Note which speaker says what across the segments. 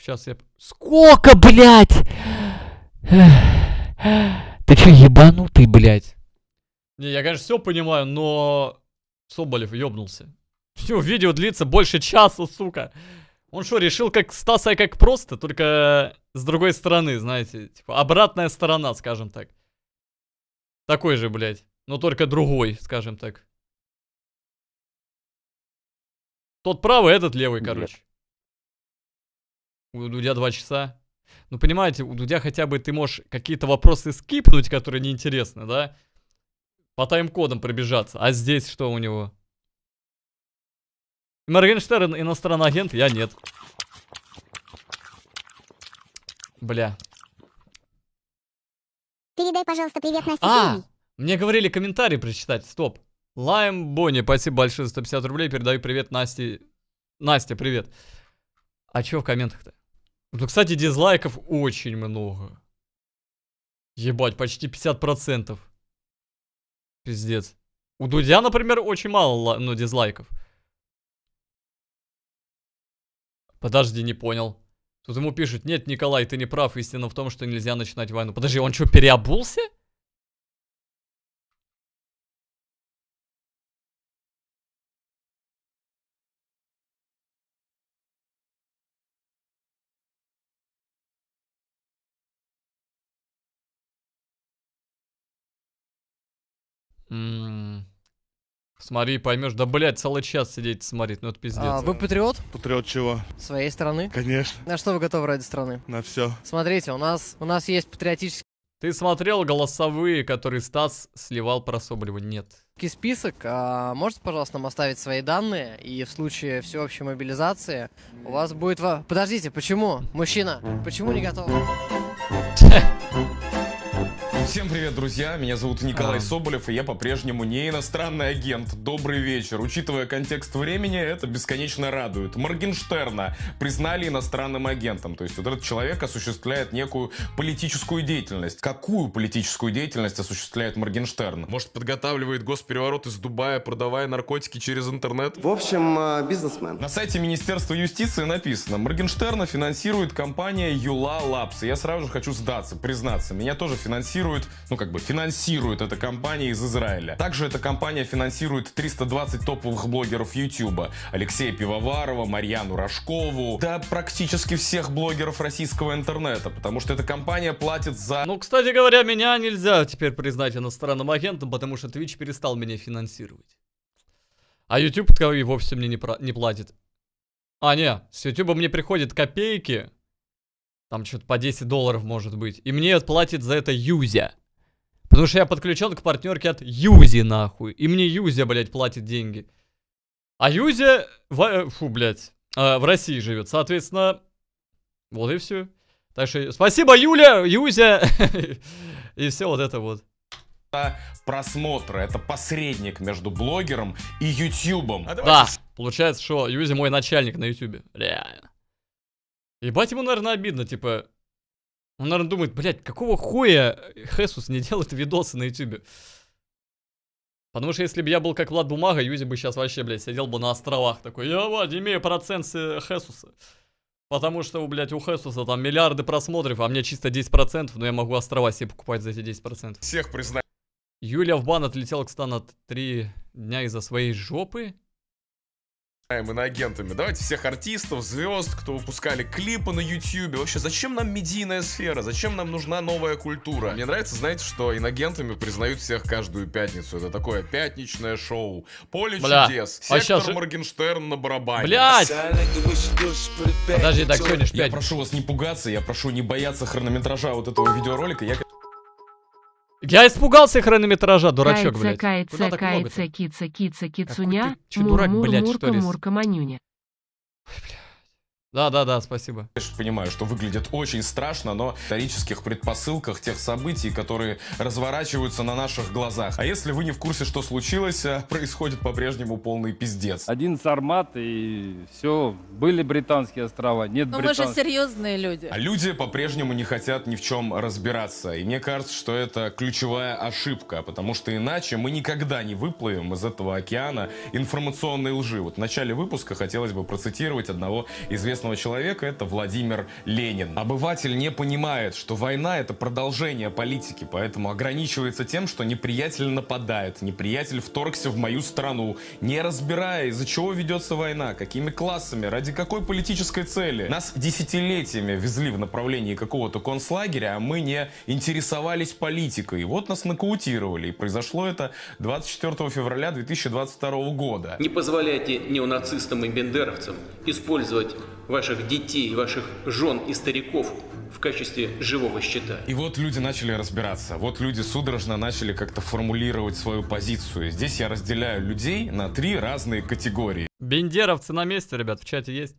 Speaker 1: Сейчас я... Сколько, блядь? Ты чё, ебанутый, блядь? Не, я, конечно, все понимаю, но... Соболев ёбнулся. Все, видео длится больше часа, сука. Он что, решил как Стаса и как просто, только с другой стороны, знаете, типа обратная сторона, скажем так. Такой же, блядь, но только другой, скажем так.
Speaker 2: Тот правый, этот левый, короче.
Speaker 1: У Дудя два часа. Ну, понимаете, у Дудя хотя бы ты можешь какие-то вопросы скипнуть, которые неинтересны, да? По тайм-кодам пробежаться. А здесь что у него? Моргенштерн иностранный агент? Я нет. Бля.
Speaker 3: Передай, пожалуйста, привет Насте. А,
Speaker 1: мне говорили комментарии прочитать, стоп. Лайм Бонни, спасибо большое за 150 рублей, передаю привет Насте. Настя, привет. А чё в комментах-то? Ну, кстати, дизлайков очень много. Ебать, почти 50%. Пиздец. У Дудя, например, очень мало ну, дизлайков. Подожди, не понял. Тут ему пишут, нет, Николай, ты не прав, истина в том, что нельзя начинать войну. Подожди, он что, переобулся? М -м Смотри, поймешь, да блять, целый час сидеть смотреть, ну это пиздец. А, вы патриот? Патриот
Speaker 2: чего? Своей
Speaker 4: страны? Конечно. На что вы готовы ради страны? На все. Смотрите, у нас у нас есть патриотический.
Speaker 1: Ты смотрел голосовые, которые Стас сливал про Соболева? Нет. Список, а можете, пожалуйста, нам оставить свои данные, и в случае всеобщей мобилизации у вас будет...
Speaker 5: Подождите, почему? Мужчина, почему не готов?
Speaker 6: Всем привет, друзья! Меня зовут Николай а. Соболев, и я по-прежнему не иностранный агент. Добрый вечер. Учитывая контекст времени, это бесконечно радует. Моргенштерна признали иностранным агентом. То есть вот этот человек осуществляет некую политическую деятельность. Какую политическую деятельность осуществляет Моргенштерн? Может, подготавливает госпереворот из Дубая, продавая наркотики через интернет? В общем, э, бизнесмен. На сайте Министерства юстиции написано, Моргенштерна финансирует компания Юла Лапс. я сразу же хочу сдаться, признаться. Меня тоже финансирует финансирует, ну как бы финансирует эта компания из Израиля. Также эта компания финансирует 320 топовых блогеров YouTube. Алексея Пивоварова, Марьяну Рожкову, да
Speaker 1: практически всех блогеров российского интернета, потому что эта компания платит за... Ну, кстати говоря, меня нельзя теперь признать иностранным агентом, потому что Twitch перестал меня финансировать. А YouTube и вовсе мне не, про... не платит. А, не, с YouTube мне приходят копейки, там что-то по 10 долларов может быть. И мне платит за это Юзя. Потому что я подключен к партнерке от Юзи, нахуй. И мне Юзя, блядь, платит деньги. А Юзя... В... Э, фу, блядь. Э, в России живет. Соответственно... Вот и все. Так что спасибо, Юля, Юзя. и все вот это вот это просмотры, это посредник между блогером и ютубом. А да, получается, что Юзи мой начальник на ютубе, реально. Ебать ему, наверное, обидно, типа... Он, наверное, думает, блядь, какого хуя Хесус не делает видосы на Ютубе? Потому что если бы я был как Влад Бумага, Юзи бы сейчас вообще, блядь, сидел бы на островах. Такой, я, Вадь, имею процент с э, Хесуса. Потому что, блядь, у Хесуса там миллиарды просмотров, а мне чисто 10%, но я могу острова себе покупать за эти 10%. Всех признаю. Юлия в бан отлетела к стану 3 дня из-за своей жопы иноагентами. Давайте всех артистов, звезд, кто
Speaker 6: выпускали клипы на YouTube. Вообще, зачем нам медийная сфера? Зачем нам нужна новая культура? Мне нравится, знаете, что иноагентами признают всех каждую пятницу. Это такое пятничное шоу. Поле Бля. чудес. А Сектор а сейчас... Моргенштерн на барабане. Блять! Подожди, так сегодня ж Я прошу вас не пугаться, я прошу не бояться хронометража вот этого видеоролика. Я
Speaker 1: я испугался их хронометража, дурачок, кайца, блядь. Кайца, Куда кайца,
Speaker 5: кица, кицуня, мур, мур, мурка, манюня. Ой,
Speaker 1: блядь. Да-да-да,
Speaker 6: спасибо. Я понимаю, что выглядит очень страшно, но в исторических предпосылках тех событий, которые разворачиваются на наших глазах. А если вы не в курсе, что случилось, э, происходит по-прежнему полный пиздец. Один сармат и все. Были британские острова, нет Но британских. мы же
Speaker 3: серьезные люди. А
Speaker 6: люди по-прежнему не хотят ни в чем разбираться. И мне кажется, что это ключевая ошибка, потому что иначе мы никогда не выплывем из этого океана информационной лжи. Вот в начале выпуска хотелось бы процитировать одного известного известного человека это Владимир Ленин. Обыватель не понимает, что война это продолжение политики, поэтому ограничивается тем, что неприятель нападает, неприятель вторгся в мою страну, не разбирая, из-за чего ведется война, какими классами, ради какой политической цели. Нас десятилетиями везли в направлении какого-то концлагеря, а мы не интересовались политикой. И вот нас нокаутировали. И произошло это 24 февраля 2022 года. Не
Speaker 7: позволяйте неонацистам и бендеровцам использовать ваших детей, ваших жен и стариков в качестве живого счета.
Speaker 6: И вот люди начали разбираться. Вот люди судорожно начали как-то формулировать свою позицию. Здесь я разделяю людей на три разные категории.
Speaker 1: Бендеровцы на месте, ребят, в чате есть.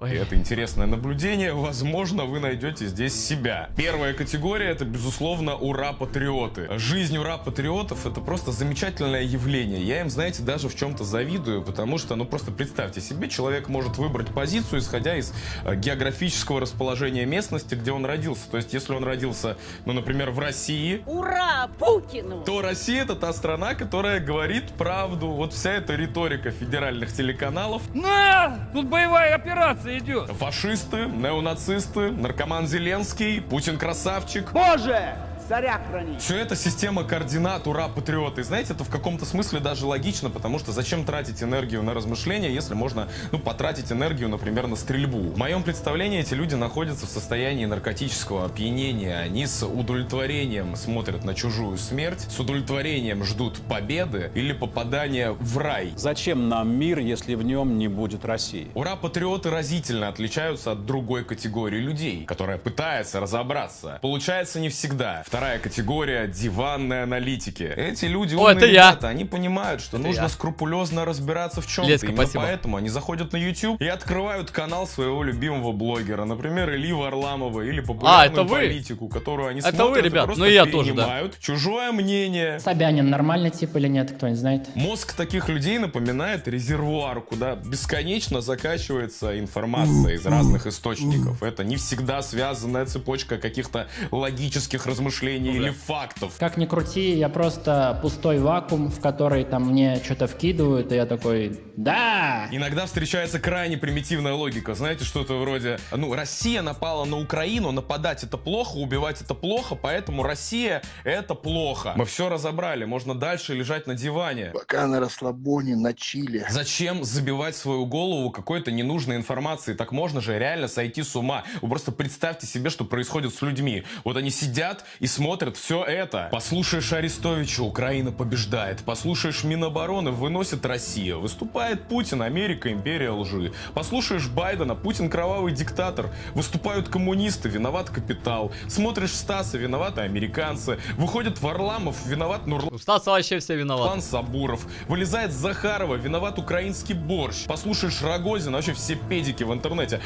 Speaker 6: Ой. Это интересное наблюдение. Возможно, вы найдете здесь себя. Первая категория это, безусловно, ура-патриоты. Жизнь ура-патриотов это просто замечательное явление. Я им, знаете, даже в чем-то завидую, потому что, ну просто представьте себе, человек может выбрать позицию, исходя из э, географического расположения местности, где он родился. То есть, если он родился, ну, например, в России.
Speaker 5: Ура! Путину! То
Speaker 6: Россия это та страна, которая говорит правду. Вот вся эта риторика федеральных телеканалов.
Speaker 5: На! Тут боевая операция! информация
Speaker 6: идет? Фашисты, неонацисты, наркоман Зеленский, Путин красавчик.
Speaker 3: Боже! царя хранить.
Speaker 6: Все это система координат, ура, патриоты. Знаете, это в каком-то смысле даже логично, потому что зачем тратить энергию на размышления, если можно, ну, потратить энергию, например, на стрельбу. В моем представлении эти люди находятся в состоянии наркотического опьянения. Они с удовлетворением смотрят на чужую смерть, с удовлетворением ждут победы или попадания в рай. Зачем нам мир, если в нем не будет России? Ура, патриоты разительно отличаются от другой категории людей, которая пытается разобраться. Получается не всегда. Вторая Вторая категория – диванные аналитики. Эти люди умные О, это ребята, я. они понимают, что это нужно я. скрупулезно разбираться в чем-то. Леска, Именно спасибо. поэтому они заходят на YouTube и открывают канал своего любимого блогера. Например, Ильи Варламова или популярную а, это вы? политику, которую они это смотрят вы, ребят. просто ну, я тоже, да. чужое мнение. Собянин нормальный тип или нет, кто-нибудь знает? Мозг таких людей напоминает резервуар, куда бесконечно закачивается информация из разных источников. Это не всегда связанная цепочка каких-то логических размышлений впечатлений или фактов.
Speaker 4: Как ни крути, я просто пустой вакуум, в который там мне
Speaker 1: что-то вкидывают, и я такой, да!
Speaker 6: Иногда встречается крайне примитивная логика. Знаете, что-то вроде, ну, Россия напала на Украину, нападать это плохо, убивать это плохо, поэтому Россия это плохо. Мы все разобрали, можно дальше лежать на диване. Пока на расслабоне, на чиле. Зачем забивать свою голову какой-то ненужной информации? Так можно же реально сойти с ума. Вы просто представьте себе, что происходит с людьми. Вот они сидят и с смотрят все это. Послушаешь Арестовича, Украина побеждает. Послушаешь Минобороны, выносит Россия. Выступает Путин, Америка, империя лжи. Послушаешь Байдена, Путин кровавый диктатор. Выступают коммунисты, виноват капитал. Смотришь Стаса, виноваты американцы. Выходит Варламов, виноват Нурлан. Ну, Стас вообще все виноват. План Сабуров. Вылезает Захарова, виноват украинский борщ. Послушаешь Рогозина, вообще все педики в интернете.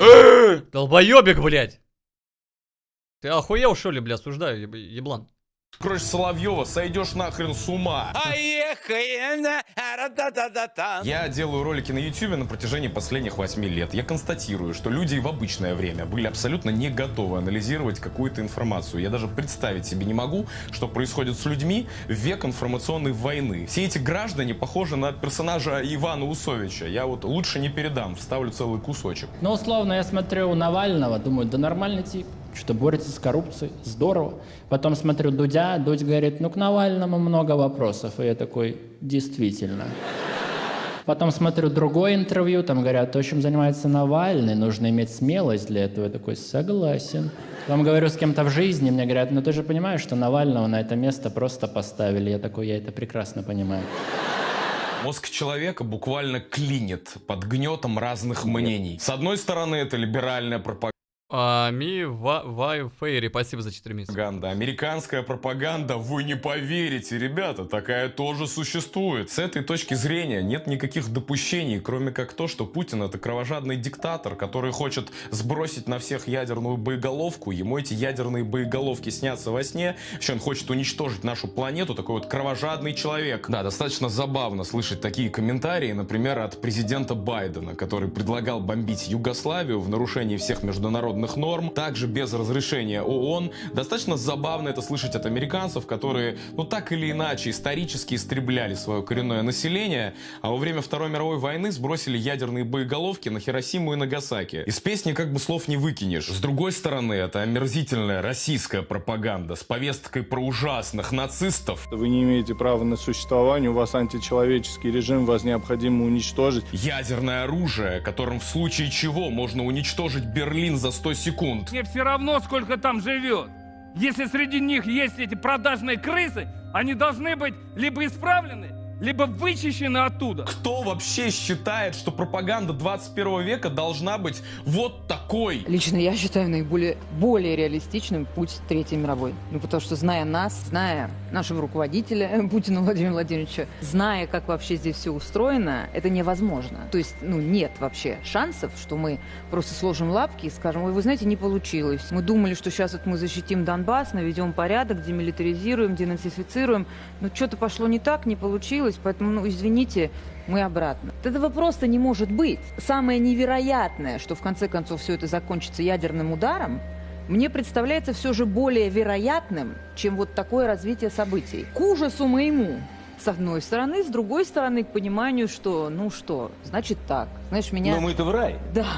Speaker 1: Долбоебик, блядь! Ты охуел, что ли, бля, осуждаю, еб еблан. Кроешь Соловьева, сойдешь нахрен с ума.
Speaker 6: Я делаю ролики на YouTube на протяжении последних восьми лет. Я констатирую, что люди в обычное время были абсолютно не готовы анализировать какую-то информацию. Я даже представить себе не могу, что происходит с людьми в век информационной войны. Все эти граждане похожи на персонажа Ивана Усовича. Я вот лучше не передам, вставлю целый кусочек.
Speaker 1: Ну, условно,
Speaker 4: я смотрю Навального, думаю, да нормальный тип что то борется с коррупцией, здорово. Потом смотрю Дудя, Дудь говорит, ну к Навальному много вопросов. И я такой, действительно. Потом смотрю другое интервью, там говорят, то, чем занимается Навальный, нужно иметь смелость для этого. Я такой, согласен. Потом говорю с кем-то в жизни, мне говорят, ну ты же понимаешь, что Навального на это место просто поставили. Я такой, я это прекрасно понимаю.
Speaker 6: Мозг человека буквально клинит под гнетом разных мнений. С одной стороны, это либеральная пропаганда, Ами Вай Фейри, спасибо за 4 месяца. Пропаганда. Американская пропаганда, вы не поверите, ребята, такая тоже существует. С этой точки зрения нет никаких допущений, кроме как то, что Путин это кровожадный диктатор, который хочет сбросить на всех ядерную боеголовку, ему эти ядерные боеголовки снятся во сне, еще он хочет уничтожить нашу планету, такой вот кровожадный человек. Да, достаточно забавно слышать такие комментарии, например, от президента Байдена, который предлагал бомбить Югославию в нарушении всех международных западных норм, также без разрешения ООН. Достаточно забавно это слышать от американцев, которые, ну так или иначе, исторически истребляли свое коренное население, а во время Второй мировой войны сбросили ядерные боеголовки на Хиросиму и Нагасаки. Из песни как бы слов не выкинешь. С другой стороны, это омерзительная российская пропаганда с повесткой про ужасных нацистов. Вы не имеете права на существование, у вас античеловеческий режим, вас необходимо уничтожить. Ядерное оружие, которым в случае чего можно уничтожить Берлин за 100 100 секунд.
Speaker 3: Мне все равно, сколько там живет. Если среди них
Speaker 6: есть эти продажные крысы, они должны быть либо исправлены, либо вычищены оттуда. Кто вообще считает, что пропаганда 21 века должна быть вот такой? Лично
Speaker 7: я считаю наиболее более реалистичным путь Третьей мировой. Ну, потому что, зная нас, зная нашего руководителя Путина Владимира Владимировича, зная, как вообще здесь все устроено, это невозможно. То есть, ну, нет вообще шансов, что мы просто сложим лапки и скажем, ой, вы знаете, не получилось. Мы думали, что сейчас вот мы защитим Донбасс, наведем порядок, демилитаризируем, денацифицируем. Но что-то пошло не так, не получилось успокоить, поэтому, ну, извините, мы обратно. Этого просто не может быть. Самое невероятное, что в конце концов все это закончится ядерным ударом, мне представляется все же более вероятным, чем вот такое развитие событий. К ужасу моему, с одной стороны, с другой стороны, к пониманию, что, ну что, значит так, знаешь, меня... Но мы это в рай. Да,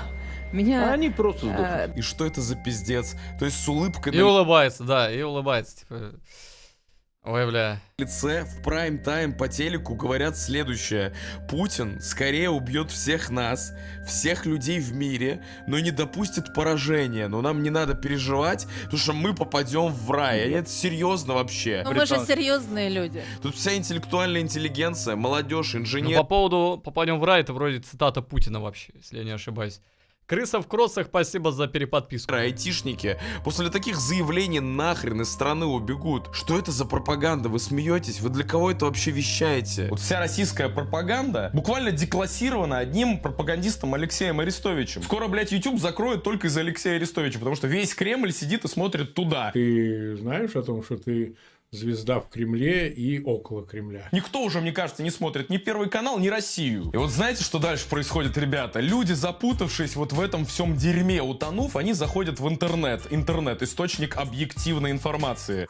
Speaker 7: меня... А
Speaker 6: они просто сдохнут. Э, и что это за пиздец? То есть с улыбкой... И
Speaker 1: улыбается, да, и улыбается, типа... Ой, бля. В лице в прайм-тайм по телеку говорят следующее.
Speaker 6: Путин скорее убьет всех нас, всех людей в мире, но не допустит поражения. Но нам не надо переживать, потому что мы попадем в рай. И это
Speaker 1: серьезно вообще. Но ну, мы же
Speaker 3: серьезные люди.
Speaker 1: Тут вся интеллектуальная интеллигенция, молодежь, инженер. Ну, по поводу «попадем в рай» это вроде цитата Путина вообще, если я не ошибаюсь. Крыса в кроссах, спасибо за переподписку. Айтишники после таких заявлений нахрен из страны
Speaker 6: убегут. Что это за пропаганда? Вы смеетесь? Вы для кого это вообще вещаете? Вот вся российская пропаганда буквально деклассирована одним пропагандистом Алексеем Арестовичем. Скоро, блядь, YouTube закроют только из-за Алексея Арестовича, потому что весь Кремль сидит и смотрит туда. Ты знаешь о том, что ты звезда в Кремле и около Кремля. Никто уже, мне кажется, не смотрит ни Первый канал, ни Россию. И вот знаете, что дальше происходит, ребята? Люди, запутавшись вот в этом всем дерьме, утонув, они заходят в интернет. Интернет — источник объективной информации.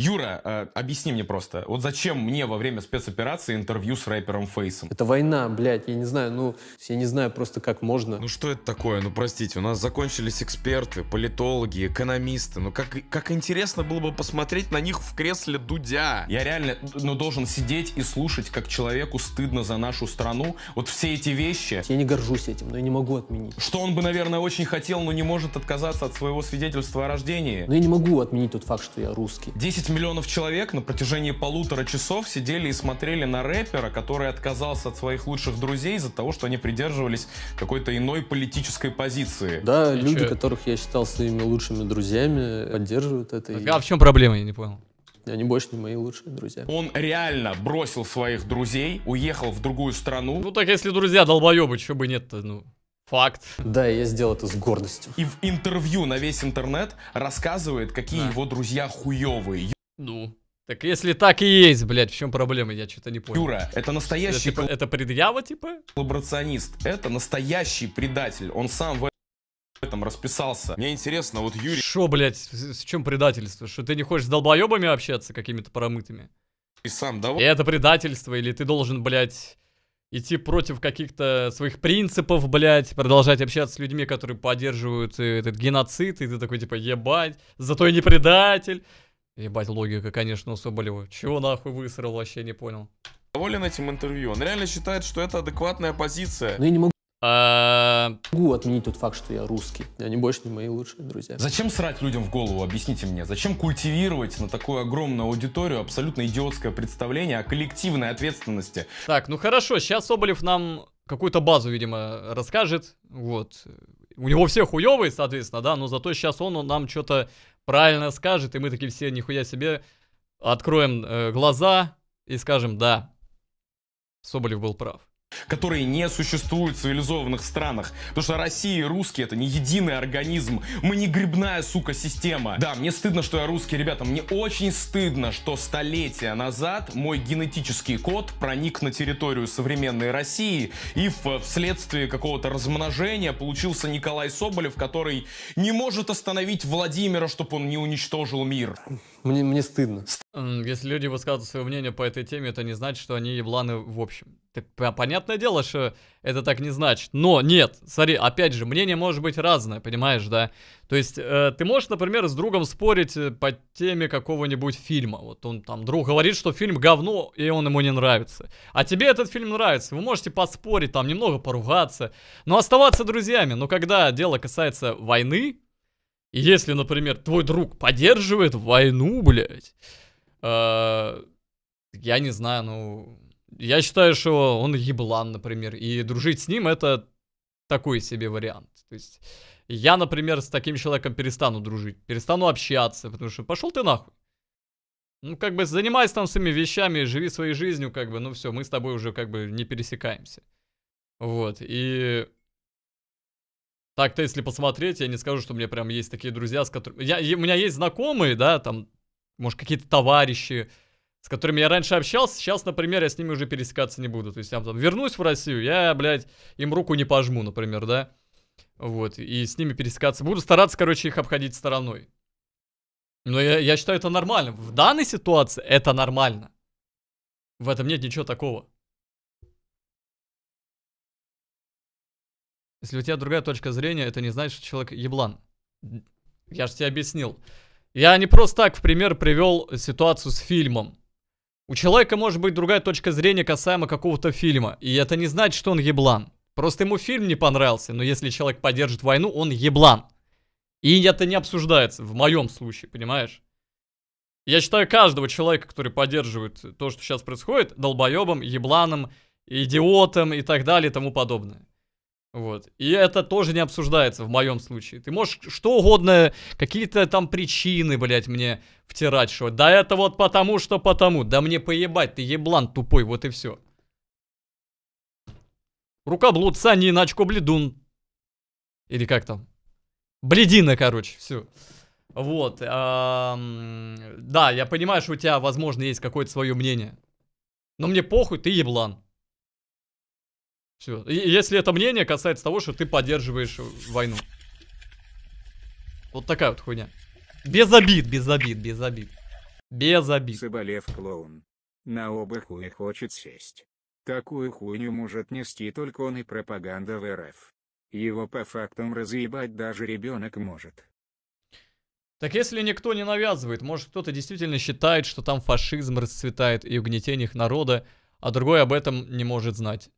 Speaker 6: Юра, э, объясни мне просто, вот зачем мне во время спецоперации интервью с рэпером Фейсом? Это война, блядь, я не знаю, ну, я не знаю просто, как можно. Ну что это такое? Ну простите, у нас закончились эксперты, политологи, экономисты. Ну как, как интересно было бы посмотреть на них в кресле Дудя. Я реально, ну, должен сидеть и слушать, как человеку стыдно за нашу страну. Вот все эти вещи. Я не горжусь
Speaker 7: этим, но я не могу отменить.
Speaker 6: Что он бы, наверное, очень хотел, но не может отказаться от своего свидетельства о рождении.
Speaker 7: Но я не могу отменить тот факт, что
Speaker 6: я русский. 10 миллионов человек на протяжении полутора часов сидели и смотрели на рэпера, который отказался от своих лучших друзей из-за того, что они придерживались какой-то иной политической
Speaker 1: позиции. Да, а люди, чё? которых я считал своими лучшими друзьями, поддерживают это. А в чем проблема, я не понял? Они больше не мои лучшие друзья. Он
Speaker 6: реально бросил своих друзей, уехал в другую страну. Ну так если друзья долбоебы, чего бы нет-то, ну... Факт.
Speaker 1: Да, я сделал это с гордостью.
Speaker 6: И в интервью на весь интернет рассказывает, какие да. его друзья хуевые.
Speaker 1: Ну. Так если так и есть, блядь, в чем проблема? Я что-то не понял. Юра, это настоящий... Это, типа,
Speaker 6: это предъява, типа? Лаборационист, Это настоящий предатель. Он сам
Speaker 1: в этом расписался. Мне интересно, вот Юрий... Шо, блядь, с, с чем предательство? Что ты не хочешь с долбоебами общаться какими-то промытыми? И сам да? И это предательство, или ты должен, блядь, идти против каких-то своих принципов, блядь, продолжать общаться с людьми, которые поддерживают э, этот геноцид, и ты такой, типа, ебать, зато я не предатель. Ебать, логика, конечно, у Соболева. Чего нахуй высрал, вообще не понял. Доволен этим интервью. Он реально считает, что это адекватная позиция. Но ну, я не могу а, Могу отменить тот факт, что я русский. Они больше не мои лучшие друзья.
Speaker 6: Зачем срать людям в голову, объясните мне? Зачем культивировать на такую огромную аудиторию абсолютно идиотское представление о коллективной ответственности?
Speaker 1: Так, ну хорошо, сейчас Соболев нам какую-то базу, видимо, расскажет. Вот. У него все хуёвые, соответственно, да, но зато сейчас он, он нам что-то правильно скажет, и мы такие все, нихуя себе, откроем э, глаза и скажем, да, Соболев был прав которые не существуют в цивилизованных странах. Потому что Россия и
Speaker 6: русские это не единый организм. Мы не грибная, сука, система. Да, мне стыдно, что я русский, ребята. Мне очень стыдно, что столетия назад мой генетический код проник на территорию современной России и в э, вследствие какого-то размножения получился
Speaker 1: Николай Соболев, который не может остановить Владимира, чтобы он не уничтожил мир.
Speaker 7: Мне, мне стыдно.
Speaker 1: Если люди высказывают свое мнение по этой теме, это не значит, что они ебланы в общем. Так, понятное дело, что это так не значит. Но нет, смотри, опять же, мнение может быть разное, понимаешь, да? То есть, э, ты можешь, например, с другом спорить э, по теме какого-нибудь фильма. Вот он там, друг говорит, что фильм говно, и он ему не нравится. А тебе этот фильм нравится. Вы можете поспорить, там, немного поругаться, но оставаться друзьями. Но когда дело касается войны, и если, например, твой друг поддерживает войну, блядь, э, я не знаю, ну... Я считаю, что он еблан, например, и дружить с ним это такой себе вариант. То есть я, например, с таким человеком перестану дружить, перестану общаться, потому что пошел ты нахуй. Ну, как бы занимайся там своими вещами, живи своей жизнью, как бы, ну все, мы с тобой уже как бы не пересекаемся. Вот, и так-то, если посмотреть, я не скажу, что у меня прям есть такие друзья, с которыми... Я, у меня есть знакомые, да, там, может, какие-то товарищи, с которыми я раньше общался, сейчас, например, я с ними уже пересекаться не буду. То есть я там вернусь в Россию, я, блядь, им руку не пожму, например, да? Вот, и с ними пересекаться. Буду стараться, короче, их обходить стороной. Но я, я считаю это нормально. В данной ситуации это нормально. В этом нет ничего такого. Если у тебя другая точка зрения, это не значит, что человек еблан. Я же тебе объяснил. Я не просто так в пример привел ситуацию с фильмом. У человека может быть другая точка зрения касаемо какого-то фильма, и это не значит, что он еблан. Просто ему фильм не понравился, но если человек поддержит войну, он еблан. И это не обсуждается, в моем случае, понимаешь? Я считаю каждого человека, который поддерживает то, что сейчас происходит, долбоебом, ебланом, идиотом и так далее и тому подобное. Вот. И это тоже не обсуждается в моем случае. Ты можешь что угодно, какие-то там причины, блядь, мне втирать, что да это вот потому, что потому. Да мне поебать, ты еблан тупой, вот и все. Рукоблуд, санин, очко бледун. Или как там? Бледина, короче, все. Вот. Да, я понимаю, что у тебя, возможно, есть какое-то свое мнение. Но мне похуй, ты еблан. Все. Если это мнение касается того, что ты поддерживаешь
Speaker 3: войну. Вот такая вот хуйня. Без обид, без обид, без обид. Без обид. Соболев клоун. На оба хуя хочет сесть. Такую хуйню может нести только он и пропаганда в РФ. Его по фактам разъебать даже ребенок может. Так если никто не навязывает, может
Speaker 1: кто-то действительно считает, что там фашизм расцветает и угнетение их народа, а другой об этом не может знать.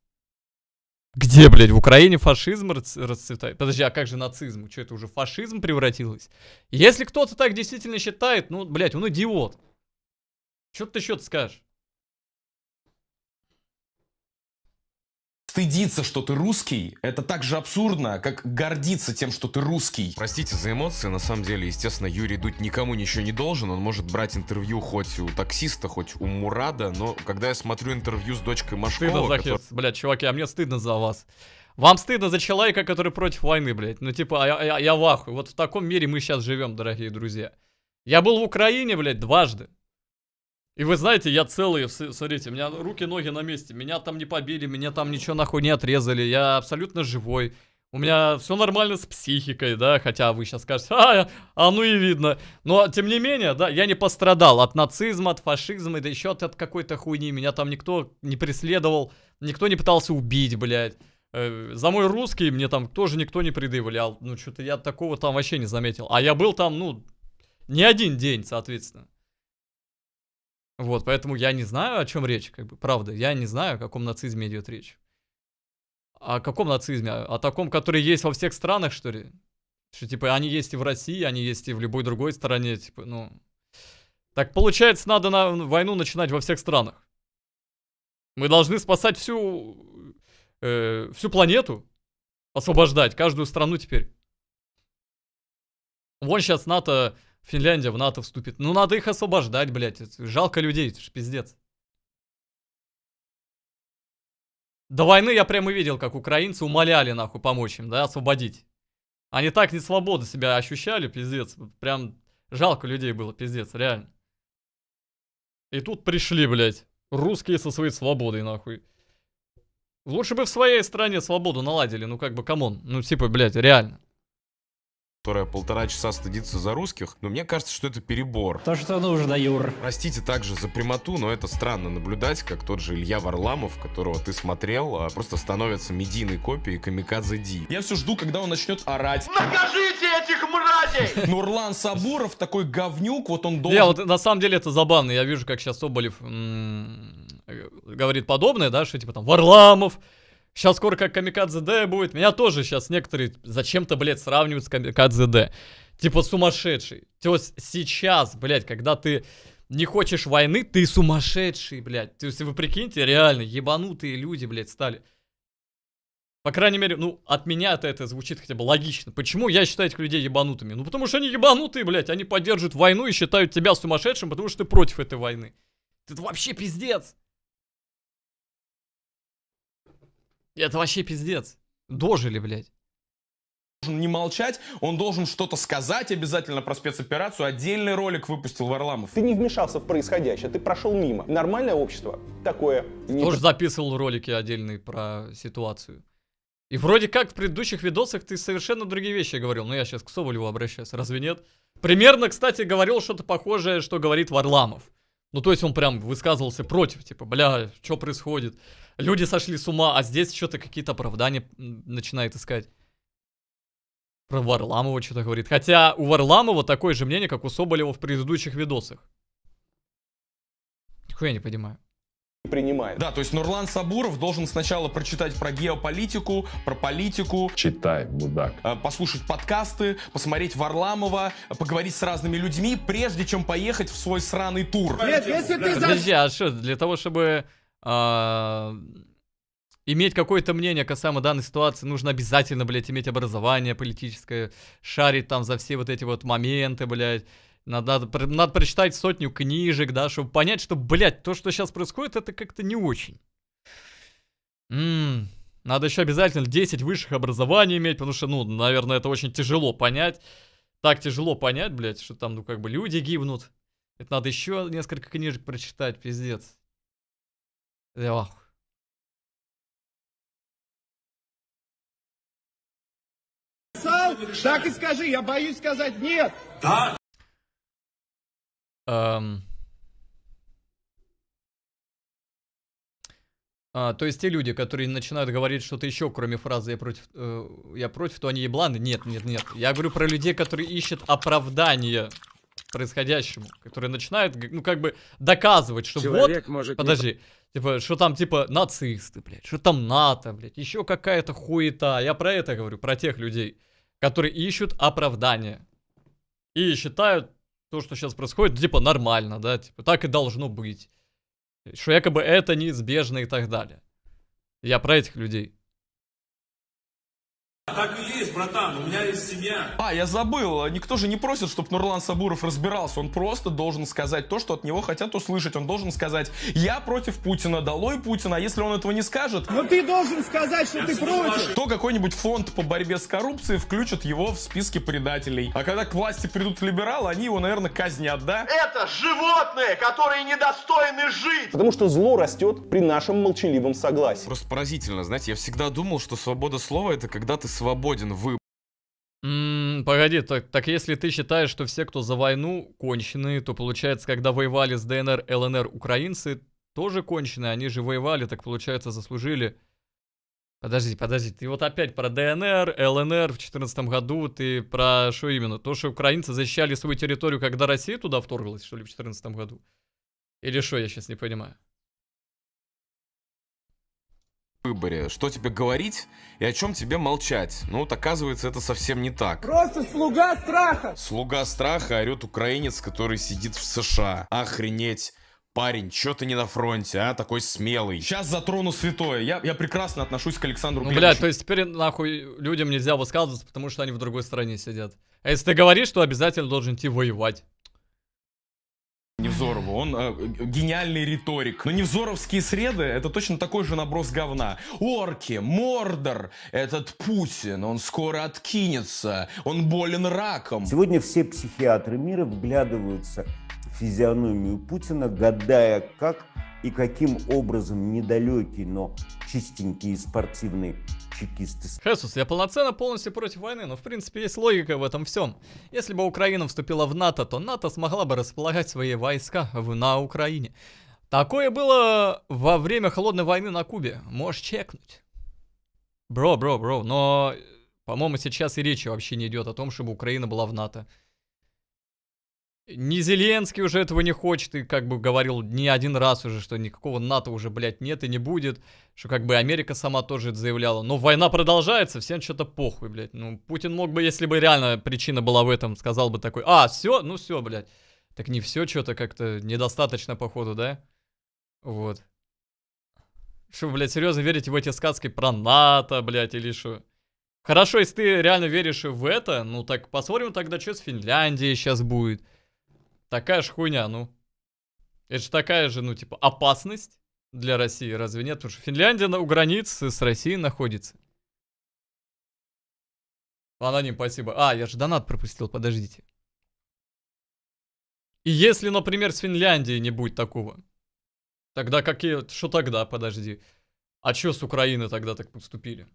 Speaker 1: Где, блядь, в Украине фашизм расцветает? Подожди, а как же нацизм? Что это уже фашизм превратилось? Если кто-то так действительно считает, ну, блядь, он идиот. Что ты еще скажешь?
Speaker 6: стыдиться, что ты русский, это так же абсурдно, как гордиться тем, что ты русский. Простите за эмоции, на самом деле, естественно, Юрий Дудь никому ничего не должен, он может брать интервью хоть у таксиста, хоть у Мурада, но когда я смотрю интервью с дочкой Машкова... Стыдно за который...
Speaker 1: блядь, чуваки, а мне стыдно за вас. Вам стыдно за человека, который против войны, блядь. Ну, типа, а я, я, я в ахуе. Вот в таком мире мы сейчас живем, дорогие друзья. Я был в Украине, блядь, дважды. И вы знаете, я целый, смотрите, у меня руки, ноги на месте, меня там не побили, меня там ничего нахуй не отрезали, я абсолютно живой. У меня все нормально с психикой, да, хотя вы сейчас скажете, а, а ну и видно. Но, тем не менее, да, я не пострадал от нацизма, от фашизма, да еще от, от какой-то хуйни. Меня там никто не преследовал, никто не пытался убить, блядь. Э, за мой русский мне там тоже никто не предъявлял. Ну, что-то я такого там вообще не заметил. А я был там, ну, не один день, соответственно. Вот, поэтому я не знаю, о чем речь, как бы, правда. Я не знаю, о каком нацизме идет речь. О каком нацизме? О таком, который есть во всех странах, что ли? Что, типа, они есть и в России, они есть и в любой другой стране, типа, ну... Так получается, надо на ну, войну начинать во всех странах. Мы должны спасать всю... Э, всю планету. Освобождать каждую страну теперь. Вон сейчас НАТО Финляндия в НАТО вступит. Ну, надо их освобождать, блядь. Жалко людей, это ж пиздец. До войны я прямо видел, как украинцы умоляли, нахуй, помочь им, да, освободить. Они так не свободно себя ощущали, пиздец. Прям жалко людей было, пиздец, реально. И тут пришли, блядь, русские со своей свободой, нахуй. Лучше бы в своей стране свободу наладили, ну как бы, камон. Ну типа, блядь, реально которая полтора часа стыдится за русских, но мне кажется, что это перебор. То, что
Speaker 6: нужно, Юр. Простите также за прямоту, но это странно наблюдать, как тот же Илья Варламов, которого ты смотрел, а, просто становится медийной копией Камикадзе Ди. Я все жду, когда он начнет
Speaker 1: орать.
Speaker 3: Накажите этих мразей!
Speaker 6: Нурлан Сабуров такой говнюк, вот он должен... Я вот
Speaker 1: на самом деле это забавно, я вижу, как сейчас Соболев э, говорит подобное, да, что типа там Варламов, Сейчас скоро как Камикадзе Д будет. Меня тоже сейчас некоторые зачем-то, блядь, сравнивают с Камикадзе Д. Типа сумасшедший. То есть сейчас, блядь, когда ты не хочешь войны, ты сумасшедший, блядь. То есть вы прикиньте, реально, ебанутые люди, блядь, стали. По крайней мере, ну, от меня-то это звучит хотя бы логично. Почему я считаю этих людей ебанутыми? Ну, потому что они ебанутые, блядь. Они поддерживают войну и считают тебя сумасшедшим, потому что ты против этой войны. Это вообще пиздец. Это вообще пиздец. Дожили, блядь должен
Speaker 6: не молчать, он должен что-то сказать обязательно про спецоперацию. Отдельный ролик выпустил Варламов.
Speaker 7: Ты не вмешался в происходящее, ты прошел мимо. Нормальное общество такое... Не... Тоже
Speaker 1: записывал ролики отдельные про ситуацию. И вроде как в предыдущих видосах ты совершенно другие вещи говорил. Но я сейчас к Соболеву обращаюсь, разве нет? Примерно, кстати, говорил что-то похожее, что говорит Варламов. Ну, то есть он прям высказывался против, типа, бля, что происходит? Люди сошли с ума, а здесь что-то какие-то оправдания начинает искать. Про Варламова что-то говорит. Хотя у Варламова такое же мнение, как у Соболева в предыдущих видосах. Нихуя не понимаю принимает. Да, то есть Нурлан Сабуров
Speaker 6: должен сначала прочитать про геополитику, про политику. Читай, мудак. Э, послушать подкасты, посмотреть Варламова, поговорить с разными людьми, прежде чем поехать в свой сраный тур. Нет, если ты... Подожди,
Speaker 1: а что, для того, чтобы... А иметь какое-то мнение касаемо данной ситуации, нужно обязательно, блядь, иметь образование политическое, шарить там за все вот эти вот моменты, блядь. Надо, надо, надо прочитать сотню книжек, да, чтобы понять, что, блядь, то, что сейчас происходит, это как-то не очень. Ммм, надо еще обязательно 10 высших образований иметь, потому что, ну, наверное, это очень тяжело понять. Так тяжело понять, блядь, что там, ну, как бы люди гибнут. Это надо еще несколько книжек прочитать, пиздец. Эх.
Speaker 2: Так и скажи, я боюсь сказать нет. Да.
Speaker 1: Эм... А, то есть те люди, которые начинают говорить что-то еще, кроме фразы «я против», э, «я против», то они ебланы? Нет, нет, нет. Я говорю про людей, которые ищут оправдание происходящему, которые начинают, ну, как бы доказывать, что Человек вот... Может подожди. Не... Типа, что там, типа, нацисты, блядь, что там НАТО, блядь, еще какая-то хуета. Я про это говорю, про тех людей, которые ищут оправдание. И считают то, что сейчас происходит, типа, нормально, да, типа, так и должно быть. Что якобы это неизбежно и так далее. Я про этих людей.
Speaker 2: А так и есть, братан, у меня есть семья.
Speaker 6: А, я забыл, никто же не просит, чтобы Нурлан Сабуров разбирался, он просто должен сказать то, что от него хотят услышать, он должен сказать, я против Путина, долой Путина, а если он этого не скажет... Но ты должен сказать, что я ты против. Ваши... То какой-нибудь фонд по борьбе с коррупцией включит его в списке предателей. А когда к власти придут либералы, они его, наверное, казнят, да? Это
Speaker 1: животные, которые недостойны жить!
Speaker 6: Потому что зло растет при нашем молчаливом согласии.
Speaker 1: Просто поразительно, знаете, я всегда думал, что свобода слова это когда ты свободен выбор. м погоди, так, так если ты считаешь, что все, кто за войну, кончены, то получается, когда воевали с ДНР, ЛНР украинцы, тоже кончены? они же воевали, так получается, заслужили... Подожди, подожди, ты вот опять про ДНР, ЛНР в четырнадцатом году, ты про что именно? То, что украинцы защищали свою территорию, когда Россия туда вторглась, что ли, в четырнадцатом году? Или что, я сейчас не понимаю?
Speaker 6: выборе, что тебе говорить и о чем тебе молчать. Ну вот оказывается, это совсем не так.
Speaker 7: Просто слуга страха!
Speaker 6: Слуга страха орет украинец, который сидит в США. Охренеть! Парень, чё ты не на фронте, а? Такой смелый. Сейчас затрону святое.
Speaker 1: Я, я прекрасно отношусь к Александру Ну, блядь, то есть теперь, нахуй, людям нельзя высказываться, потому что они в другой стране сидят. А если ты говоришь, то обязательно должен идти воевать. Невзорову. Он э, гениальный риторик. Но невзоровские среды — это точно такой же наброс
Speaker 6: говна. Орки, Мордор, этот Путин, он скоро откинется,
Speaker 4: он болен раком. Сегодня все психиатры мира вглядываются в физиономию Путина, гадая, как и каким образом недалекий, но чистенький и спортивный чекисты.
Speaker 1: Хесус, я полноценно полностью против войны, но в принципе есть логика в этом всем. Если бы Украина вступила в НАТО, то НАТО смогла бы располагать свои войска в, на Украине. Такое было во время холодной войны на Кубе. Можешь чекнуть. Бро, бро, бро, но, по-моему, сейчас и речи вообще не идет о том, чтобы Украина была в НАТО ни Зеленский уже этого не хочет, и как бы говорил не один раз уже, что никакого НАТО уже, блядь, нет и не будет, что как бы Америка сама тоже это заявляла. Но война продолжается, всем что-то похуй, блядь. Ну, Путин мог бы, если бы реально причина была в этом, сказал бы такой, а, все, ну все, блядь. Так не все что-то как-то недостаточно, походу, да? Вот. Что, блядь, серьезно верите в эти сказки про НАТО, блядь, или что? Хорошо, если ты реально веришь в это, ну так посмотрим тогда, что с Финляндией сейчас будет. Такая же хуйня, ну. Это же такая же, ну, типа, опасность для России, разве нет? Потому что Финляндия у границы с Россией находится. Аноним, спасибо. А, я же донат пропустил, подождите. И если, например, с Финляндией не будет такого, тогда какие... Что тогда, подожди. А что с Украины тогда так поступили?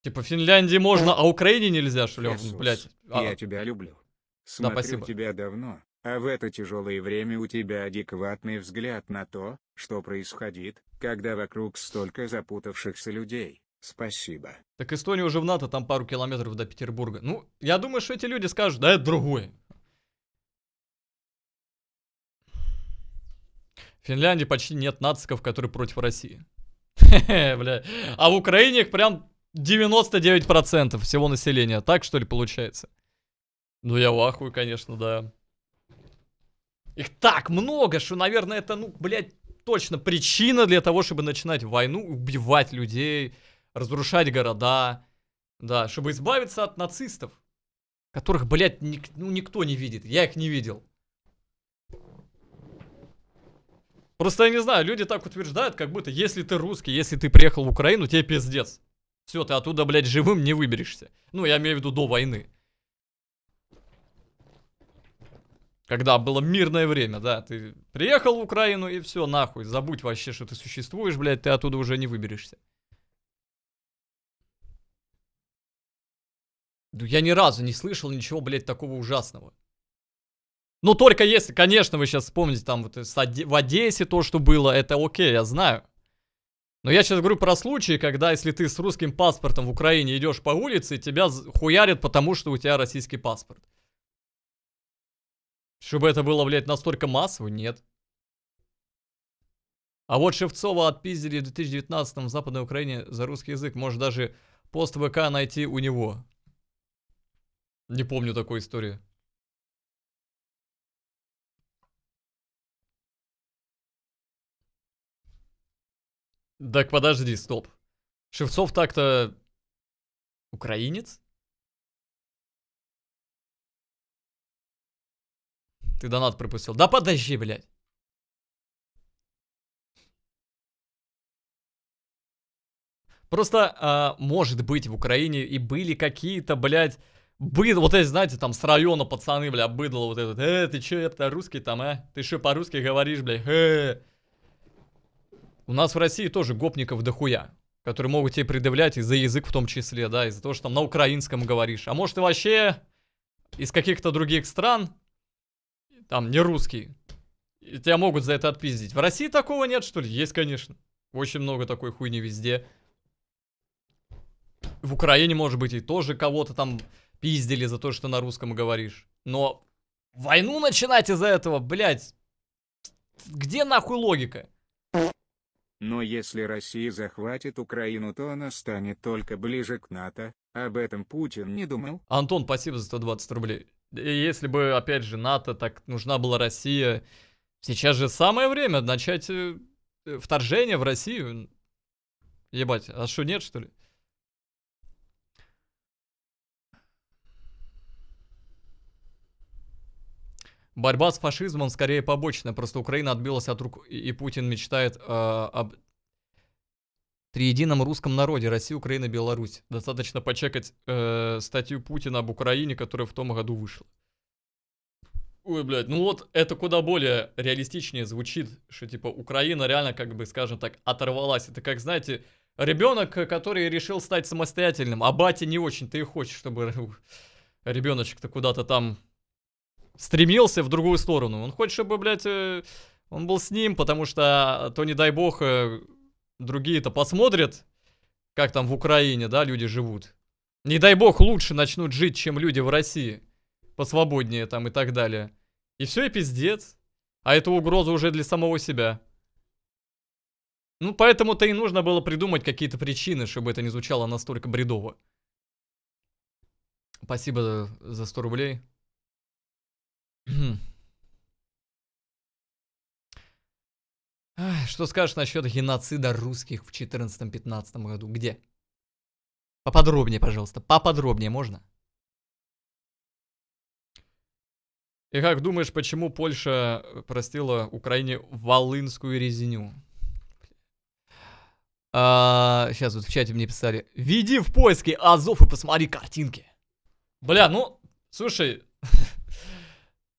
Speaker 1: Типа Финляндии можно, а Украине нельзя, что ли? Блять. А... тебя люблю. Смотрю да, спасибо. тебя
Speaker 3: давно. А в это тяжелое время у тебя адекватный взгляд на то, что происходит, когда вокруг столько запутавшихся людей. Спасибо. Так Эстония
Speaker 1: уже в НАТО, там пару километров до Петербурга. Ну, я думаю, что эти люди скажут, да это другое. В Финляндии почти нет нациков, которые против России. Бля. А в Украине их прям 99% всего населения. Так что ли получается? Ну я в ахуе, конечно, да. Их так много, что, наверное, это, ну, блядь, точно причина для того, чтобы начинать войну, убивать людей, разрушать города. Да, чтобы избавиться от нацистов, которых, блядь, ник ну, никто не видит. Я их не видел. Просто я не знаю, люди так утверждают, как будто если ты русский, если ты приехал в Украину, тебе пиздец. Все, ты оттуда, блядь, живым не выберешься. Ну, я имею в виду до войны. Когда было мирное время, да, ты приехал в Украину и все, нахуй, забудь вообще, что ты существуешь, блядь, ты оттуда уже не выберешься. Ну, я ни разу не слышал ничего, блядь, такого ужасного. Ну, только если, конечно, вы сейчас вспомните там вот э, в Одессе то, что было, это окей, я знаю. Но я сейчас говорю про случаи, когда если ты с русским паспортом в Украине идешь по улице, тебя хуярят, потому что у тебя российский паспорт. Чтобы это было, блядь, настолько массово? Нет. А вот Шевцова отпиздили в 2019 в Западной Украине за русский язык. Может даже пост ВК найти у него. Не помню такой истории.
Speaker 2: Так подожди, стоп. Шевцов так-то украинец? Ты донат пропустил. Да подожди, блядь.
Speaker 1: Просто, а, может быть, в Украине и были какие-то, блядь, быдло, вот эти, знаете, там с района пацаны, бля, быдло вот этот. Э, ты чё, это русский там, э? Ты что по-русски говоришь, бля? Э, э, э. У нас в России тоже гопников дохуя, которые могут тебе предъявлять из за язык в том числе, да, из-за того, что там на украинском говоришь. А может ты вообще из каких-то других стран, там не русский. И тебя могут за это отпиздить. В России такого нет, что ли? Есть, конечно. Очень много такой хуйни везде. В Украине, может быть, и тоже кого-то там пиздили за то, что на русском говоришь. Но войну начинать из-за этого, блядь. Где
Speaker 3: нахуй логика? Но если Россия захватит Украину, то она станет только ближе к НАТО. Об этом Путин не думал.
Speaker 1: Антон, спасибо за 120 рублей если бы, опять же, НАТО, так нужна была Россия, сейчас же самое время начать э, э, вторжение в Россию. Ебать, а что нет, что ли? Борьба с фашизмом скорее побочная, просто Украина отбилась от рук, и Путин мечтает э, об триедином русском народе Россия, Украина, Беларусь. Достаточно почекать э, статью Путина об Украине, которая в том году вышла. Ой, блядь, ну вот это куда более реалистичнее звучит, что типа Украина реально, как бы, скажем так, оторвалась. Это как, знаете, ребенок, который решил стать самостоятельным, а батя не очень, ты и хочешь, чтобы ребеночек-то куда-то там стремился в другую сторону. Он хочет, чтобы, блядь, э, он был с ним, потому что то, не дай бог, э, другие-то посмотрят, как там в Украине, да, люди живут. Не дай бог лучше начнут жить, чем люди в России. Посвободнее там и так далее. И все, и пиздец. А это угроза уже для самого себя. Ну, поэтому-то и нужно было придумать какие-то причины, чтобы это не звучало настолько бредово. Спасибо за 100 рублей. Хм. Что скажешь насчет геноцида русских в 14-15 году? Где? Поподробнее, пожалуйста. Поподробнее можно? И как думаешь, почему Польша э, простила Украине волынскую резню? А, сейчас вот в чате мне писали. Веди в поиске Азов и посмотри картинки. Бля, ну, слушай.